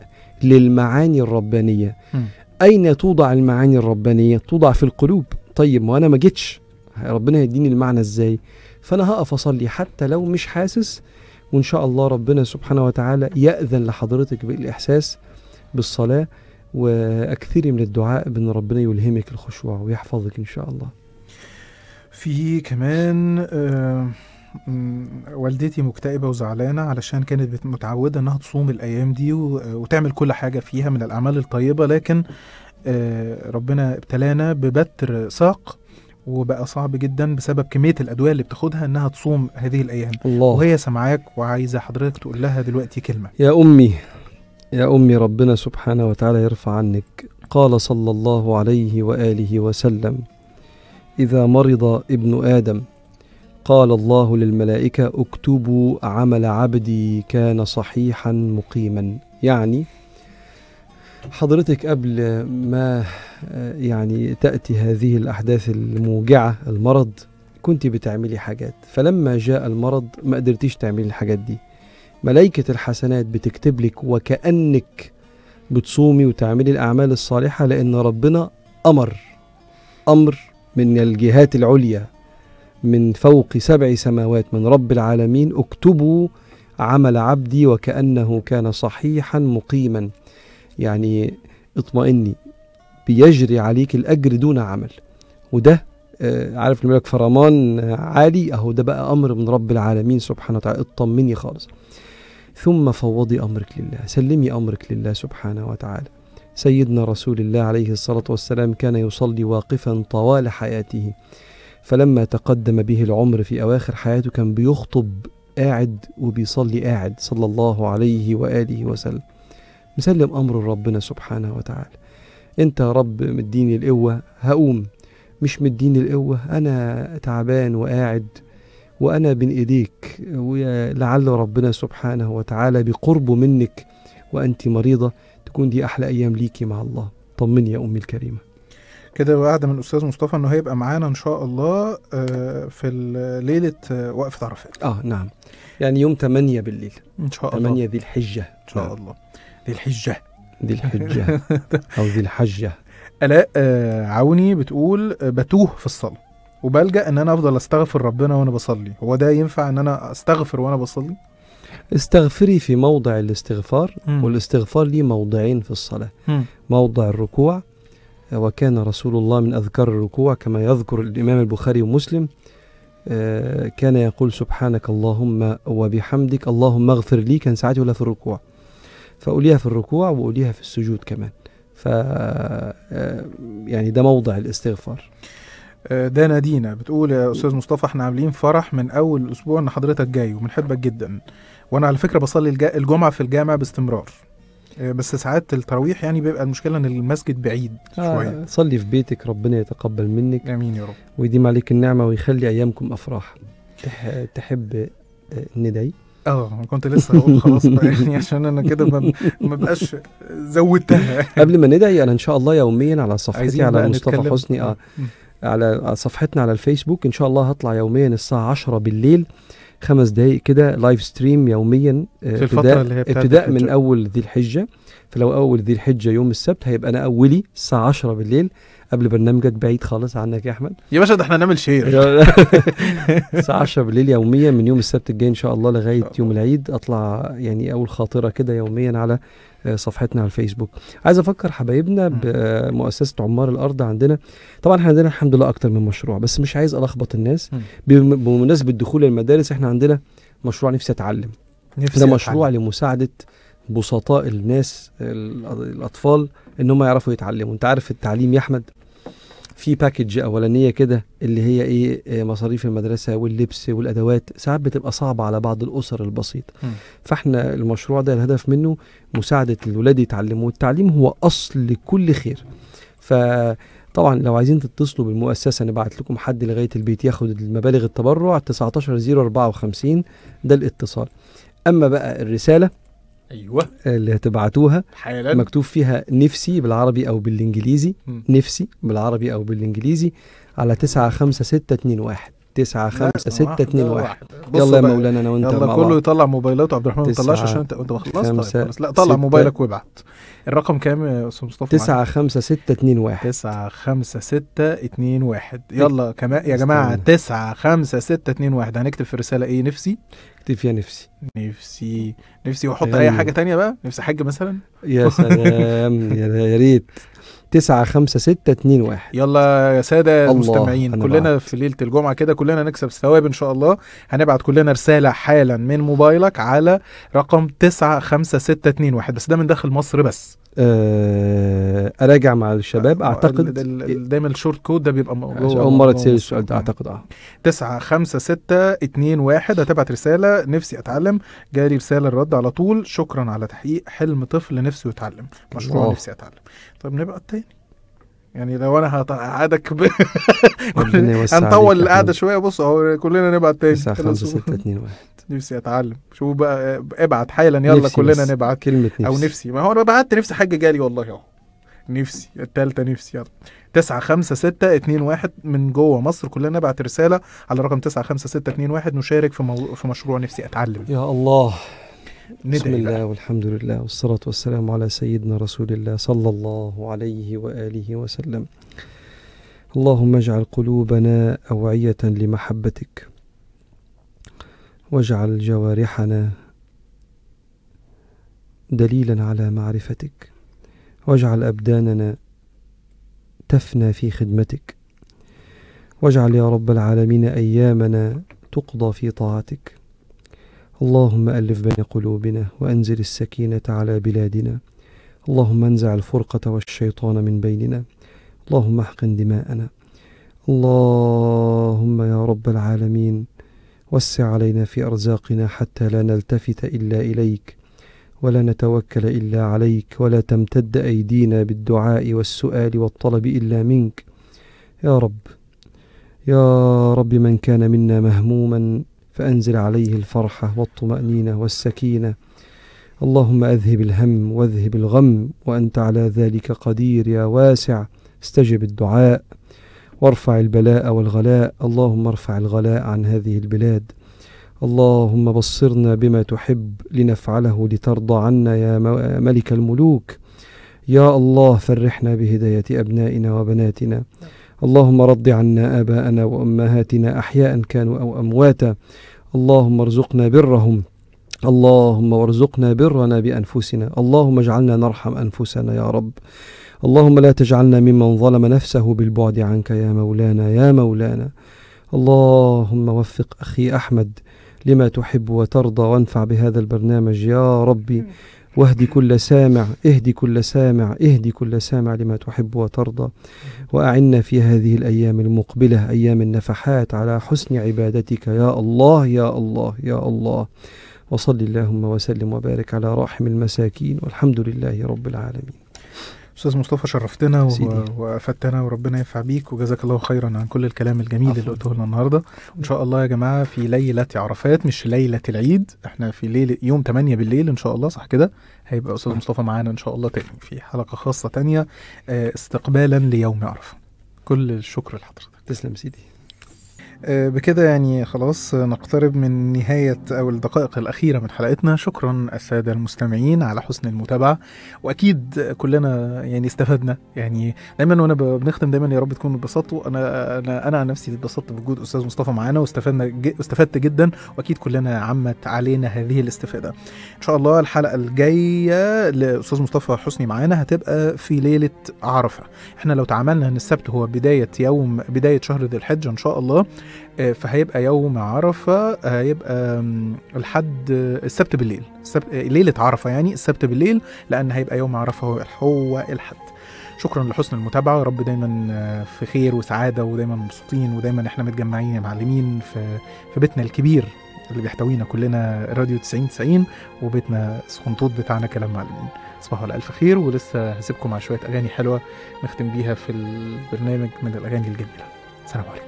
للمعاني الربانية م. أين توضع المعاني الربانية توضع في القلوب طيب ما أنا ما جيتش ربنا يديني المعنى إزاي فأنا هقف أصلي حتى لو مش حاسس وإن شاء الله ربنا سبحانه وتعالى يأذن لحضرتك بالإحساس بالصلاة وأكثري من الدعاء بأن ربنا يلهمك الخشوع ويحفظك إن شاء الله في كمان آه والدتي مكتئبه وزعلانه علشان كانت متعوده انها تصوم الايام دي وتعمل كل حاجه فيها من الاعمال الطيبه لكن آه، ربنا ابتلانا ببتر ساق وبقى صعب جدا بسبب كميه الادويه اللي بتاخدها انها تصوم هذه الايام الله. وهي سامعاك وعايزه حضرتك تقول لها دلوقتي كلمه يا امي يا امي ربنا سبحانه وتعالى يرفع عنك قال صلى الله عليه واله وسلم اذا مرض ابن ادم قال الله للملائكة اكتبوا عمل عبدي كان صحيحا مقيما يعني حضرتك قبل ما آه، يعني تأتي هذه الأحداث الموجعة المرض كنت بتعملي حاجات فلما جاء المرض ما قدرتيش تعملي الحاجات دي ملائكة الحسنات بتكتب لك وكأنك بتصومي وتعملي الأعمال الصالحة لأن ربنا أمر أمر من الجهات العليا من فوق سبع سماوات من رب العالمين اكتبوا عمل عبدي وكأنه كان صحيحا مقيما يعني اطمئني بيجري عليك الأجر دون عمل وده آه، عارف الملك لك فرمان آه، عالي اهو ده بقى امر من رب العالمين سبحانه وتعالى اطمني خالص ثم فوضي امرك لله سلمي امرك لله سبحانه وتعالى سيدنا رسول الله عليه الصلاه والسلام كان يصلي واقفا طوال حياته فلما تقدم به العمر في أواخر حياته كان بيخطب قاعد وبيصلي قاعد صلى الله عليه وآله وسلم مسلم أمر ربنا سبحانه وتعالى أنت يا رب مديني القوة هقوم مش مديني القوة أنا تعبان وقاعد وأنا بين إيديك ولعل ربنا سبحانه وتعالى بقربه منك وأنت مريضة تكون دي أحلى أيام ليكي مع الله طمني يا أمي الكريمة كده وعد من الاستاذ مصطفى انه هيبقى معانا ان شاء الله آه، في ليله آه، وقفه عرفات اه نعم يعني يوم 8 بالليل ان شاء الله 8 ذي الحجه ان شاء نعم. الله ذي الحجه ذي الحجه <laughs> او ذي الحجه الاء آه، عوني بتقول بتوه في الصلاه وبلجا ان انا افضل استغفر ربنا وانا بصلي هو ده ينفع ان انا استغفر وانا بصلي استغفري في موضع الاستغفار م. والاستغفار ليه موضعين في الصلاه م. موضع الركوع وكان رسول الله من أذكار الركوع كما يذكر الإمام البخاري ومسلم آه، كان يقول سبحانك اللهم وبحمدك اللهم اغفر لي كان ساعتها ولا في الركوع فأوليها في الركوع وأوليها في السجود كمان ف آه، يعني ده موضع الاستغفار آه، ده نادينا بتقول يا استاذ مصطفى احنا عاملين فرح من اول اسبوع ان حضرتك جاي وبنحبك جدا وانا على فكره بصلي الجمعه في الجامع باستمرار آه، بس ساعات التراويح يعني بيبقى المشكله ان المسجد بعيد آه، شويه آه صلي في بيتك ربنا يتقبل منك امين يا رب ويديم عليك النعمه ويخلي ايامكم افراح تح... تحب آه، ندعي اه انا كنت لسه هقول خلاص يعني <laughs> عشان انا كده ما ما بقاش زودتها قبل ما ندعي انا ان شاء الله يوميا على صفحتي على مصطفى نتكلم. حسني آه على صفحتنا على الفيسبوك ان شاء الله هطلع يوميا الساعه 10 بالليل خمس دقائق كده لايف ستريم يوميا آه، في الفترة اللي هي ابتداء من اول ذي الحجه فلو اول ذي الحجه يوم السبت هيبقى انا اولي الساعه 10 بالليل قبل برنامجك بعيد خالص عنك يا احمد يا باشا ده احنا نعمل شير <laughs> الساعه 10 بالليل يوميا من يوم السبت الجاي ان شاء الله لغايه يوم العيد اطلع يعني اول خاطره كده يوميا على آه، صفحتنا على الفيسبوك عايز افكر حبايبنا بمؤسسه آه، عمار الارض عندنا طبعا احنا عندنا الحمد لله اكتر من مشروع بس مش عايز الخبط الناس بمناسبه دخول المدارس احنا عندنا مشروع نفسي اتعلم نفسي ده مشروع أتعلم. لمساعده بسطاء الناس الاطفال ان هم يعرفوا يتعلموا انت عارف التعليم يا احمد في باكج اولانيه كده اللي هي ايه آه، مصاريف المدرسه واللبس والادوات ساعات بتبقى صعبه على بعض الاسر البسيطه فاحنا المشروع ده الهدف منه مساعده الولاد يتعلموا والتعليم هو اصل كل خير ف طبعا لو عايزين تتصلوا بالمؤسسه نبعت لكم حد لغايه البيت ياخد المبالغ التبرع 19054 ده الاتصال اما بقى الرساله ايوه اللي هتبعتوها حالا مكتوب فيها نفسي بالعربي او بالانجليزي م. نفسي بالعربي او بالانجليزي على 95621 9 5 6 2 1 يلا يا مولانا انا وانت يلا كله يطلع موبايلاته عبد الرحمن ما تطلعش عشان انت انت طيب، خلصت لا طلع موبايلك وابعت الرقم كام يا استاذ مصطفى 9 5 6 2 1 9 5 6 2 1 يلا كمان يا جماعه 9 5 6 2 1 هنكتب في الرساله ايه نفسي اكتب فيها نفسي نفسي نفسي واحط اي حاجه تانية بقى نفسي حاجة مثلا يا سلام يا ريت واحد يلا يا ساده المستمعين كلنا بعت. في ليله الجمعه كده كلنا نكسب ثواب ان شاء الله هنبعت كلنا رساله حالا من موبايلك على رقم 95621 بس ده من داخل مصر بس آه، اراجع مع الشباب آه، اعتقد دايما الشورت كود ده بيبقى اول مره تسال السؤال ده اعتقد اه 9 5 6 2 1 هتبعت رساله نفسي اتعلم جالي رساله الرد على طول شكرا على تحقيق حلم طفل نفسه يتعلم مشروع أوه. نفسي اتعلم طيب نبقى التاني يعني لو انا هقعدك هنطول القعده شويه بص اهو كلنا نبعت تاني 5 6 2 1 نفسي اتعلم شوف بقى ابعت حالا يلا نفسي كلنا بس. نبعت كلمه نفسي او نفسي ما هو انا بعت نفسي حاجه جالي والله اهو نفسي الثالثه نفسي يلا 9 5 6 2 1 من جوه مصر كلنا نبعت رساله على رقم 9 5 6 2 1 نشارك في مو... في مشروع نفسي اتعلم يا الله بسم الله والحمد لله والصلاة والسلام على سيدنا رسول الله صلى الله عليه وآله وسلم اللهم اجعل قلوبنا أوعية لمحبتك واجعل جوارحنا دليلا على معرفتك واجعل أبداننا تفنى في خدمتك واجعل يا رب العالمين أيامنا تقضى في طاعتك اللهم ألف بين قلوبنا وأنزل السكينة على بلادنا اللهم انزع الفرقة والشيطان من بيننا اللهم احقن دماءنا اللهم يا رب العالمين وسع علينا في أرزاقنا حتى لا نلتفت إلا إليك ولا نتوكل إلا عليك ولا تمتد أيدينا بالدعاء والسؤال والطلب إلا منك يا رب يا رب من كان منا مهموما فأنزل عليه الفرحة والطمأنينة والسكينة اللهم أذهب الهم واذهب الغم وأنت على ذلك قدير يا واسع استجب الدعاء وارفع البلاء والغلاء اللهم ارفع الغلاء عن هذه البلاد اللهم بصرنا بما تحب لنفعله لترضى عنا يا ملك الملوك يا الله فرحنا بهداية أبنائنا وبناتنا اللهم رض عنا آباءنا وأمهاتنا أحياء كانوا أو أمواتا اللهم ارزقنا برهم اللهم وارزقنا برنا بأنفسنا اللهم اجعلنا نرحم أنفسنا يا رب اللهم لا تجعلنا ممن ظلم نفسه بالبعد عنك يا مولانا يا مولانا اللهم وفق أخي أحمد لما تحب وترضى وانفع بهذا البرنامج يا ربي واهد كل سامع اهد كل سامع اهد كل سامع لما تحب وترضى وأعنا في هذه الأيام المقبلة أيام النفحات على حسن عبادتك يا الله يا الله يا الله وصل اللهم وسلم وبارك على راحم المساكين والحمد لله رب العالمين استاذ مصطفى شرفتنا و... وافدتنا وربنا ينفع بيك وجزاك الله خيرا عن كل الكلام الجميل اللي قلته لنا النهارده ان شاء الله يا جماعه في ليله عرفات مش ليله العيد احنا في ليله يوم 8 بالليل ان شاء الله صح كده هيبقى استاذ مصطفى معانا ان شاء الله تاني في حلقه خاصه تانية آه، استقبالا ليوم عرفه كل الشكر لحضرتك تسلم سيدي آه، بكده يعني خلاص نقترب من نهاية أو الدقائق الأخيرة من حلقتنا شكرا السادة المستمعين على حسن المتابعة وأكيد كلنا يعني استفدنا يعني دايما وأنا بنختم دايما يا رب تكونوا اتبسطوا أنا أنا أنا عن نفسي اتبسطت بوجود أستاذ مصطفى معانا واستفدنا استفدت جدا وأكيد كلنا عمت علينا هذه الاستفادة إن شاء الله الحلقة الجاية لأستاذ مصطفى حسني معانا هتبقى في ليلة عرفة احنا لو تعاملنا ان السبت هو بداية يوم بداية شهر ذي الحجة إن شاء الله آه، فهيبقى يوم عرفة آه، هيبقى الحد آه، السبت بالليل السبت ليلة عرفة يعني السبت بالليل لأن هيبقى يوم عرفة هو الحد شكرا لحسن المتابعة رب دايما في خير وسعادة ودايما مبسوطين ودايما احنا متجمعين يا معلمين في, في بيتنا الكبير اللي بيحتوينا كلنا راديو 90 90 وبيتنا سخنطوط بتاعنا كلام معلمين تصبحوا على ألف خير ولسه هسيبكم مع شوية أغاني حلوة نختم بيها في البرنامج من الأغاني الجميلة سلام عليكم